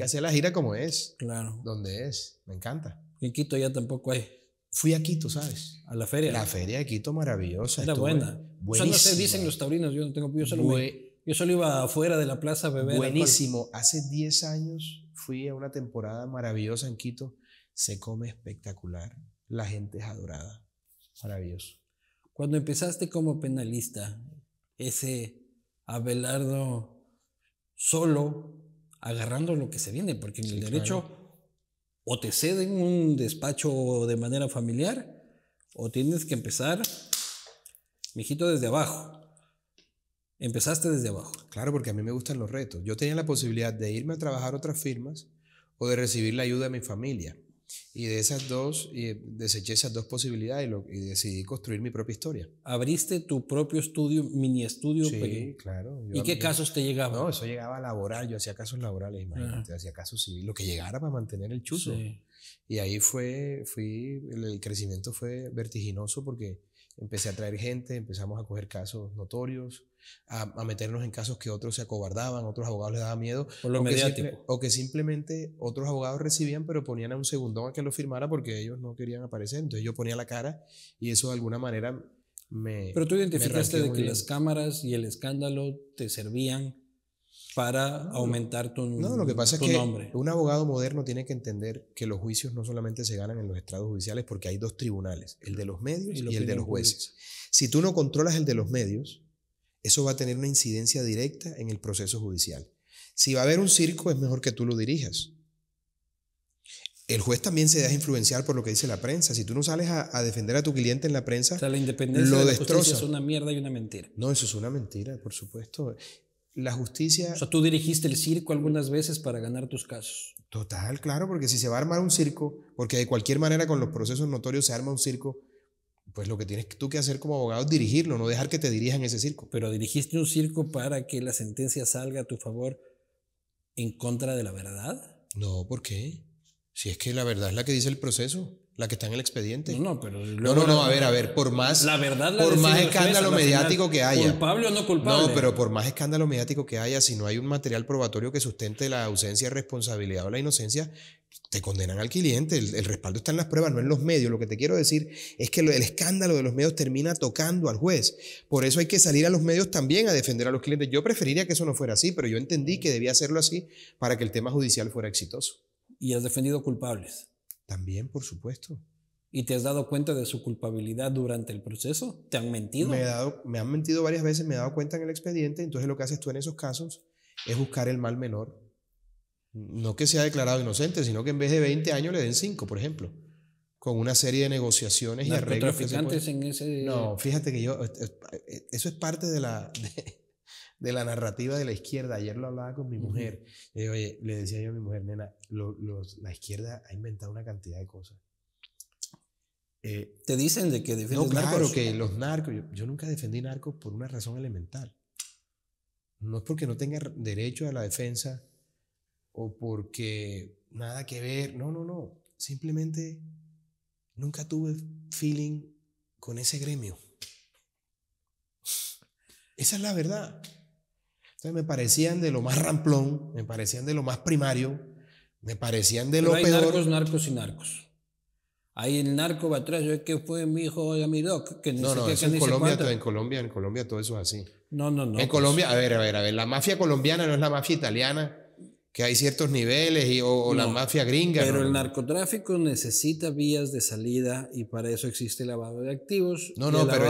hacer la gira como es. Claro. Donde es, me encanta. En Quito ya tampoco hay. Fui a Quito, ¿sabes? A la feria. La feria de Quito maravillosa. Era buena. Buenísima. no sé, dicen los taurinos, yo no tengo... Yo solo, yo solo iba afuera de la plaza a beber. Buenísimo. Hace 10 años fui a una temporada maravillosa en Quito. Se come espectacular. La gente es adorada. Maravilloso. Cuando empezaste como penalista, ese Abelardo solo agarrando lo que se viene, porque en el derecho o te ceden un despacho de manera familiar o tienes que empezar, mijito, desde abajo. Empezaste desde abajo. Claro, porque a mí me gustan los retos. Yo tenía la posibilidad de irme a trabajar a otras firmas o de recibir la ayuda de mi familia. Y de esas dos, deseché esas dos posibilidades y, decidí construir mi propia historia. ¿Abriste tu propio estudio, mini estudio? Sí, claro. ¿Y qué casos te llegaban? No, eso llegaba laboral, yo hacía casos laborales, imagínate, hacía casos civiles, lo que llegara para mantener el chuzo. Y ahí fue, fui, el crecimiento fue vertiginoso porque empecé a traer gente, empezamos a coger casos notorios, a, a, meternos en casos que otros se acobardaban, otros abogados les daba miedo. Por lo o, Que simplemente otros abogados recibían, pero ponían a un segundón a que lo firmara porque ellos no querían aparecer. Entonces yo ponía la cara y eso de alguna manera me. Pero tú identificaste de que las cámaras y el escándalo te servían para aumentar tu, no, lo que pasa es que Un abogado moderno tiene que entender que los juicios no solamente se ganan en los estrados judiciales porque hay dos tribunales, el de los medios y, el de los jueces. Si tú no controlas el de los medios, eso va a tener una incidencia directa en el proceso judicial. Si va a haber un circo, es mejor que tú lo dirijas. El juez también se deja influenciar por lo que dice la prensa. Si tú no sales a, defender a tu cliente en la prensa, o sea, la independencia de la justicia es una mierda y una mentira. No, eso es una mentira, por supuesto la justicia... O sea, tú dirigiste el circo algunas veces para ganar tus casos. Total, claro, porque si se va a armar un circo, porque de cualquier manera con los procesos notorios se arma un circo, pues lo que tienes tú que hacer como abogado es dirigirlo, no dejar que te dirijan ese circo. Pero dirigiste un circo para que la sentencia salga a tu favor en contra de la verdad. No, ¿por qué? Si es que la verdad es la que dice el proceso. La que está en el expediente. No, no, No, a ver, a ver, por más. La verdad, Por más escándalo mediático que haya. ¿Culpable o no culpable? No, pero por más escándalo mediático que haya, si no hay un material probatorio que sustente la ausencia de responsabilidad o la inocencia, te condenan al cliente. El, respaldo está en las pruebas, no en los medios. Lo que te quiero decir es que el escándalo de los medios termina tocando al juez. Por eso hay que salir a los medios también a defender a los clientes. Yo preferiría que eso no fuera así, pero yo entendí que debía hacerlo así para que el tema judicial fuera exitoso. Y has defendido culpables. También, por supuesto. ¿Y te has dado cuenta de su culpabilidad durante el proceso? ¿Te han mentido? Me, he dado, me han mentido varias veces, me he dado cuenta en el expediente, entonces lo que haces tú en esos casos es buscar el mal menor. No que sea declarado inocente, sino que en vez de 20 años le den 5, por ejemplo, con una serie de negociaciones y arreglos. traficantes en ese... No, fíjate que yo, eso es parte de la de la narrativa de la izquierda. Ayer lo hablaba con mi mujer. oye, le decía yo a mi mujer, nena, los, la izquierda ha inventado una cantidad de cosas. Eh, Te dicen de que defiendes no, claro que los narcos. Yo, yo, nunca defendí narcos por una razón elemental. No es porque no tenga derecho a la defensa o porque nada que ver. No, no, no. Simplemente nunca tuve feeling con ese gremio. Esa es la verdad. Entonces me parecían de lo más ramplón, me parecían de lo más primario, me parecían de lo hay narcos, narcos y narcos. Ahí el narco va atrás, es que fue mi hijo, oiga mi doc, que no, no, sé en, Colombia, todo, en Colombia, en Colombia todo eso es así. No, no, no. En Colombia, a ver, a ver, a ver, la mafia colombiana no es la mafia italiana, que hay ciertos niveles y, o, la mafia gringa. Pero el narcotráfico necesita vías de salida y para eso existe el lavado de activos. No, no, pero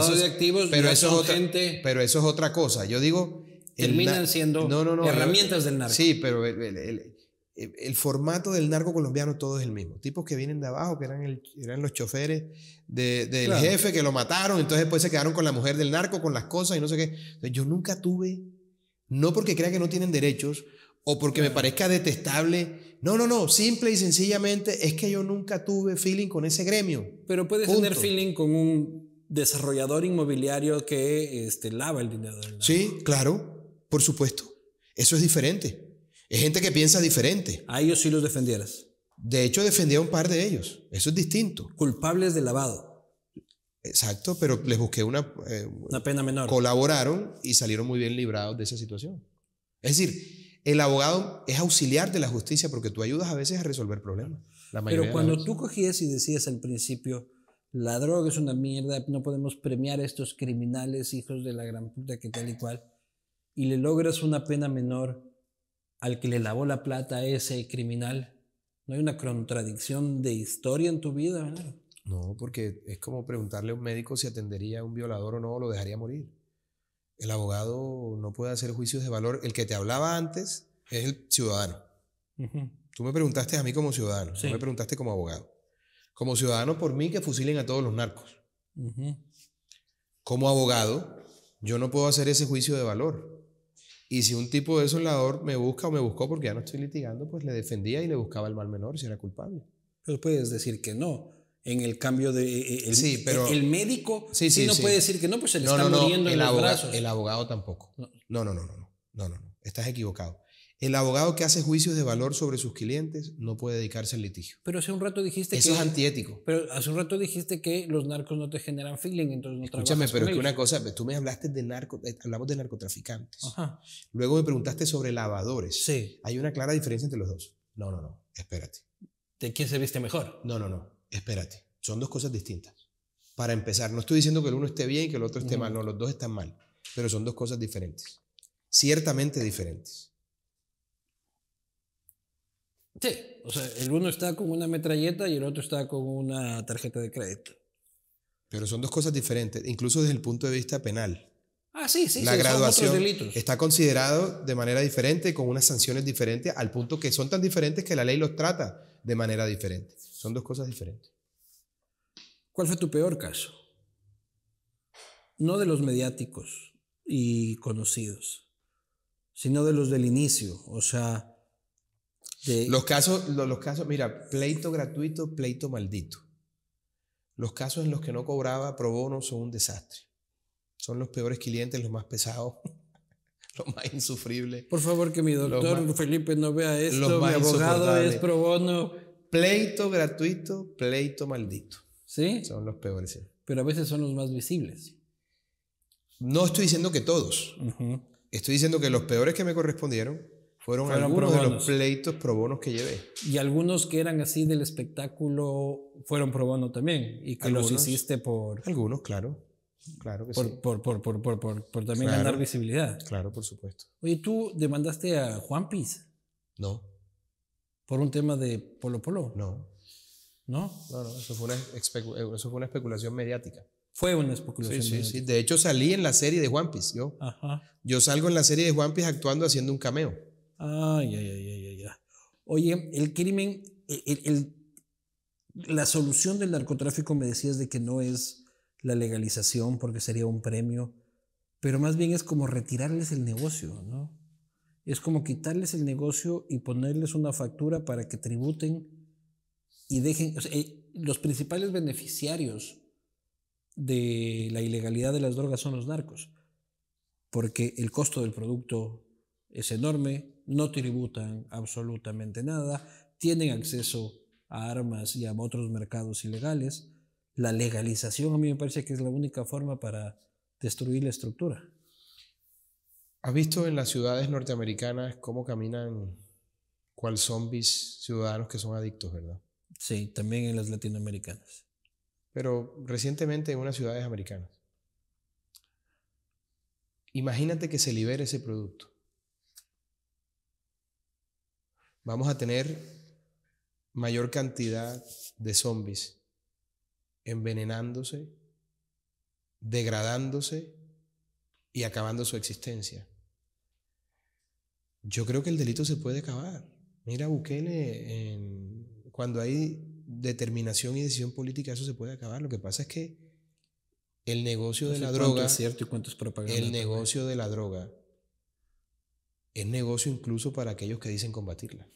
eso es otra cosa. Yo digo terminan siendo herramientas del narco. Sí, pero el, formato del narco colombiano todo es el mismo. Tipos que vienen de abajo, que eran, eran los choferes del jefe, que lo mataron, entonces después se quedaron con la mujer del narco, con las cosas y no sé qué. Yo nunca tuve, no porque crea que no tienen derechos o porque me parezca detestable. No, no, no, simple y sencillamente es que yo nunca tuve feeling con ese gremio. Pero puedes tener feeling con un desarrollador inmobiliario que este, lava el dinero del narco. Sí, claro. Por supuesto. Eso es diferente. Es gente que piensa diferente. A ellos sí los defendieras. De hecho, defendía a un par de ellos. Eso es distinto. Culpables de lavado. Exacto, pero les busqué una, eh, una pena menor. Colaboraron y salieron muy bien librados de esa situación. Es decir, el abogado es auxiliar de la justicia porque tú ayudas a veces a resolver problemas. La pero cuando tú cogías y decías al principio, la droga es una mierda, no podemos premiar a estos criminales, hijos de la gran puta, que tal y cual y le logras una pena menor al que le lavó la plata a ese criminal, no hay una contradicción de historia en tu vida, No, porque es como preguntarle a un médico si atendería a un violador o no, lo dejaría morir. El abogado no puede hacer juicios de valor. El que te hablaba antes es el ciudadano. Tú me preguntaste a mí como ciudadano, tú me preguntaste como abogado. Como ciudadano, por mí que fusilen a todos los narcos. Como abogado, yo no puedo hacer ese juicio de valor. Y si un tipo de soldador me busca o me buscó porque ya no estoy litigando, pues le defendía y le buscaba el mal menor si era culpable. Pero puedes decir que no. En el cambio de. Eh, eh, el, sí, pero, el, médico sí, sí, no puede decir que no, pues se le está muriendo el abogado, El abogado tampoco. No, no, no, no. no, no, no. Estás equivocado. El abogado que hace juicios de valor sobre sus clientes no puede dedicarse al litigio. Pero hace un rato dijiste que... Eso es antiético. Pero hace un rato dijiste que los narcos no te generan feeling, entonces no Escúchame, pero es que una cosa, tú me hablaste de narco, eh, hablamos de narcotraficantes. Ajá. Luego me preguntaste sobre lavadores. Sí. Hay una clara diferencia entre los dos. No, no, no, espérate. ¿De quién se viste mejor? No, no, no, espérate. Son dos cosas distintas. Para empezar, no estoy diciendo que el uno esté bien y que el otro esté mal, no, los dos están mal, pero son dos cosas diferentes. Ciertamente diferentes. Sí, o sea, el uno está con una metralleta y el otro está con una tarjeta de crédito. Pero son dos cosas diferentes, incluso desde el punto de vista penal. Ah, sí, sí, la graduación está considerado de manera diferente, con unas sanciones diferentes, al punto que son tan diferentes que la ley los trata de manera diferente. Son dos cosas diferentes. ¿Cuál fue tu peor caso? No de los mediáticos y conocidos, sino de los del inicio. O sea, los casos, los, casos, mira, pleito gratuito, pleito maldito. Los casos en los que no cobraba pro bono son un desastre. Son los peores clientes, los más pesados, los más insufribles. Por favor, que mi doctor Felipe no vea esto. Mi abogado es pro bono. Pleito gratuito, pleito maldito. ¿Sí? Son los peores, Pero a veces son los más visibles. No estoy diciendo que todos. Estoy diciendo que los peores que me correspondieron fueron, algunos de los pleitos pro bonos que llevé. Y algunos que eran así del espectáculo fueron pro bono también y que los hiciste por... Algunos, claro. Claro que por, Por, por, por, por también ganar visibilidad. Claro, por supuesto. Oye, ¿tú demandaste a Juan Piz? No. ¿Por un tema de Polo Polo? No. ¿No? No, eso fue una, eh, eso fue una especulación mediática. Fue una especulación. Sí, sí, sí. De hecho, salí en la serie de Juan Piz, yo. Ajá. Yo salgo en la serie de Juan Piz actuando haciendo un cameo. Ay, ay, ay, ay, ay, Oye, el crimen, e, e, la solución del narcotráfico me decías de que no es la legalización porque sería un premio, pero más bien es como retirarles el negocio, ¿no? Es como quitarles el negocio y ponerles una factura para que tributen y dejen, eh, los principales beneficiarios de la ilegalidad de las drogas son los narcos, porque el costo del producto es enorme, no tributan absolutamente nada, tienen acceso a armas y a otros mercados ilegales. La legalización a mí me parece que es la única forma para destruir la estructura. ¿Has visto en las ciudades norteamericanas cómo caminan cual zombies ciudadanos que son adictos, verdad? Sí, también en las latinoamericanas. Pero recientemente en unas ciudades americanas. Imagínate que se libere ese producto vamos a tener mayor cantidad de zombies envenenándose, degradándose y acabando su existencia. Yo creo que el delito se puede acabar. Mira, Bukele, cuando hay determinación y decisión política, eso se puede acabar. Lo que pasa es que el negocio de la droga. Es cierto y cuánto El negocio de la droga es negocio incluso para aquellos que dicen combatirla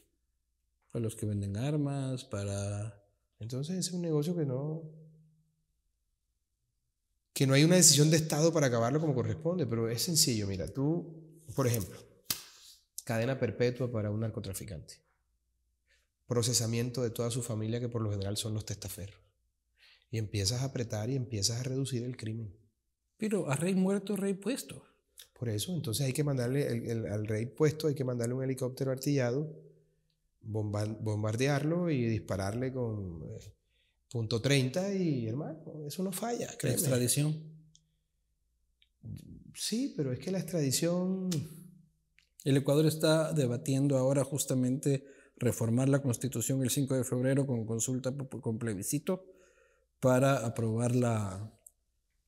para los que venden armas, para... Entonces es un negocio que no... Que no hay una decisión de Estado para acabarlo como corresponde, pero es sencillo. Mira, tú, por ejemplo, cadena perpetua para un narcotraficante. Procesamiento de toda su familia, que por lo general son los testaferros. Y empiezas a apretar y empiezas a reducir el crimen. Pero a rey muerto, rey puesto. Por eso, entonces hay que mandarle al rey puesto, hay que mandarle un helicóptero artillado bombardearlo y dispararle con eh, punto .30 y hermano, eso no falla. ¿La Extradición. Sí, pero es que la extradición... El Ecuador está debatiendo ahora justamente reformar la constitución el 5 de febrero con consulta, con plebiscito, para aprobar la,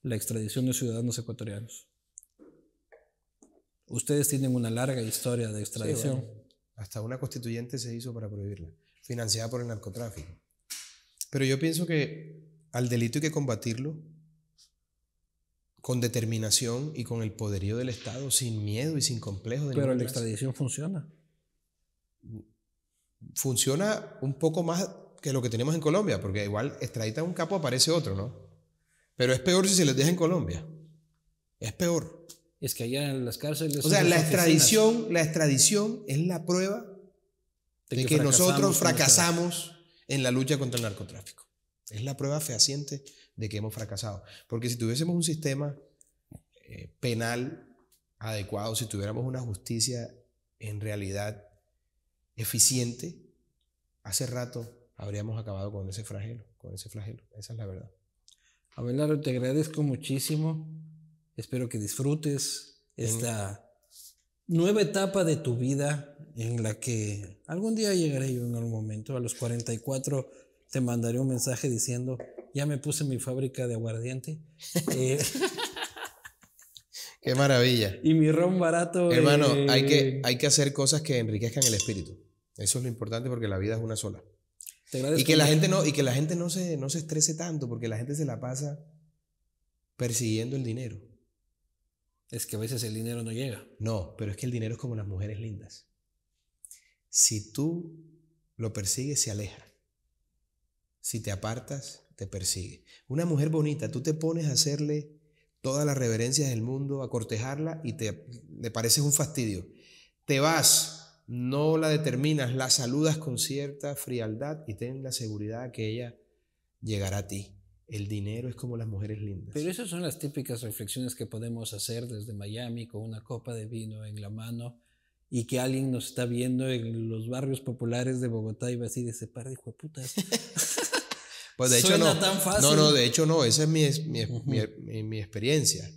extradición de ciudadanos ecuatorianos. Ustedes tienen una larga historia de extradición. Hasta una constituyente se hizo para prohibirla, financiada por el narcotráfico. Pero yo pienso que al delito hay que combatirlo con determinación y con el poderío del Estado, sin miedo y sin complejo. De Pero la extradición funciona. Funciona un poco más que lo que tenemos en Colombia, porque igual extradita un capo aparece otro, ¿no? Pero es peor si se les deja en Colombia. Es peor es que allá en las cárceles... O sea, la extradición, la extradición es la prueba de, que, nosotros fracasamos en la lucha contra el narcotráfico. Es la prueba fehaciente de que hemos fracasado. Porque si tuviésemos un sistema eh, penal adecuado, si tuviéramos una justicia en realidad eficiente, hace rato habríamos acabado con ese flagelo, con ese flagelo. Esa es la verdad. Abelardo, te agradezco muchísimo. Espero que disfrutes esta nueva etapa de tu vida en la que algún día llegaré yo en algún momento. A los 44 te mandaré un mensaje diciendo, ya me puse mi fábrica de aguardiente. Eh, Qué maravilla. Y mi ron barato. Hermano, eh, hay, que, hay que hacer cosas que enriquezcan el espíritu. Eso es lo importante porque la vida es una sola. Y que la gente no, y que la gente no se, no se estrese tanto porque la gente se la pasa persiguiendo el dinero. Es que a veces el dinero no llega. No, pero es que el dinero es como las mujeres lindas. Si tú lo persigues, se aleja. Si te apartas, te persigue. Una mujer bonita, tú te pones a hacerle todas las reverencias del mundo, a cortejarla y te le pareces un fastidio. Te vas, no la determinas, la saludas con cierta frialdad y ten la seguridad que ella llegará a ti. El dinero es como las mujeres lindas. Pero esas son las típicas reflexiones que podemos hacer desde Miami con una copa de vino en la mano y que alguien nos está viendo en los barrios populares de Bogotá y va así de ese par de putas. pues de hecho no. Tan No, no, de hecho no. Esa es mi, experiencia.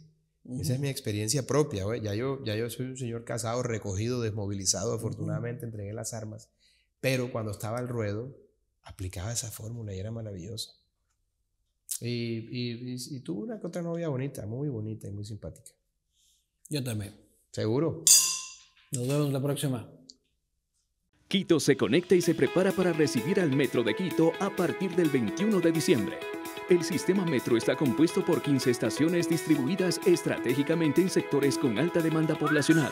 Esa es mi experiencia propia. Ya yo, ya yo soy un señor casado, recogido, desmovilizado. Afortunadamente entregué las armas. Pero cuando estaba al ruedo, aplicaba esa fórmula y era maravillosa. Y, y, una otra novia bonita, muy bonita y muy simpática. Yo también. Seguro. Nos vemos la próxima. Quito se conecta y se prepara para recibir al Metro de Quito a partir del 21 de diciembre. El sistema Metro está compuesto por 15 estaciones distribuidas estratégicamente en sectores con alta demanda poblacional.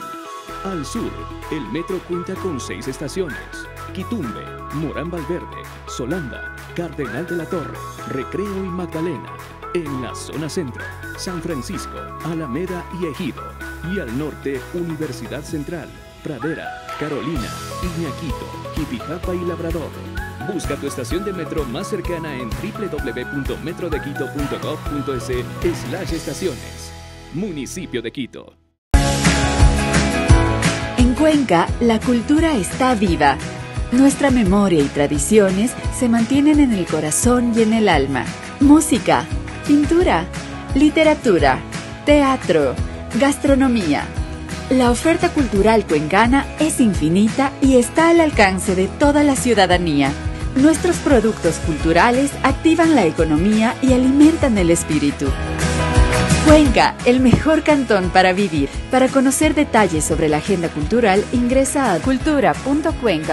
Al sur, el Metro cuenta con 6 estaciones. Quitumbe, Morán Valverde, Solanda, Cardenal de la Torre, Recreo y Magdalena. En la zona centro, San Francisco, Alameda y Ejido. Y al norte, Universidad Central, Pradera, Carolina, Iñaquito, Jipijapa y Labrador. Busca tu estación de metro más cercana en www.metrodequito.gov.es slash estaciones. Municipio de Quito. En Cuenca, la cultura está viva. Nuestra memoria y tradiciones se mantienen en el corazón y en el alma. Música, pintura, literatura, teatro, gastronomía. La oferta cultural cuencana es infinita y está al alcance de toda la ciudadanía. Nuestros productos culturales activan la economía y alimentan el espíritu. Cuenca, el mejor cantón para vivir. Para conocer detalles sobre la agenda cultural, ingresa a cultura.cuenca.gov.es.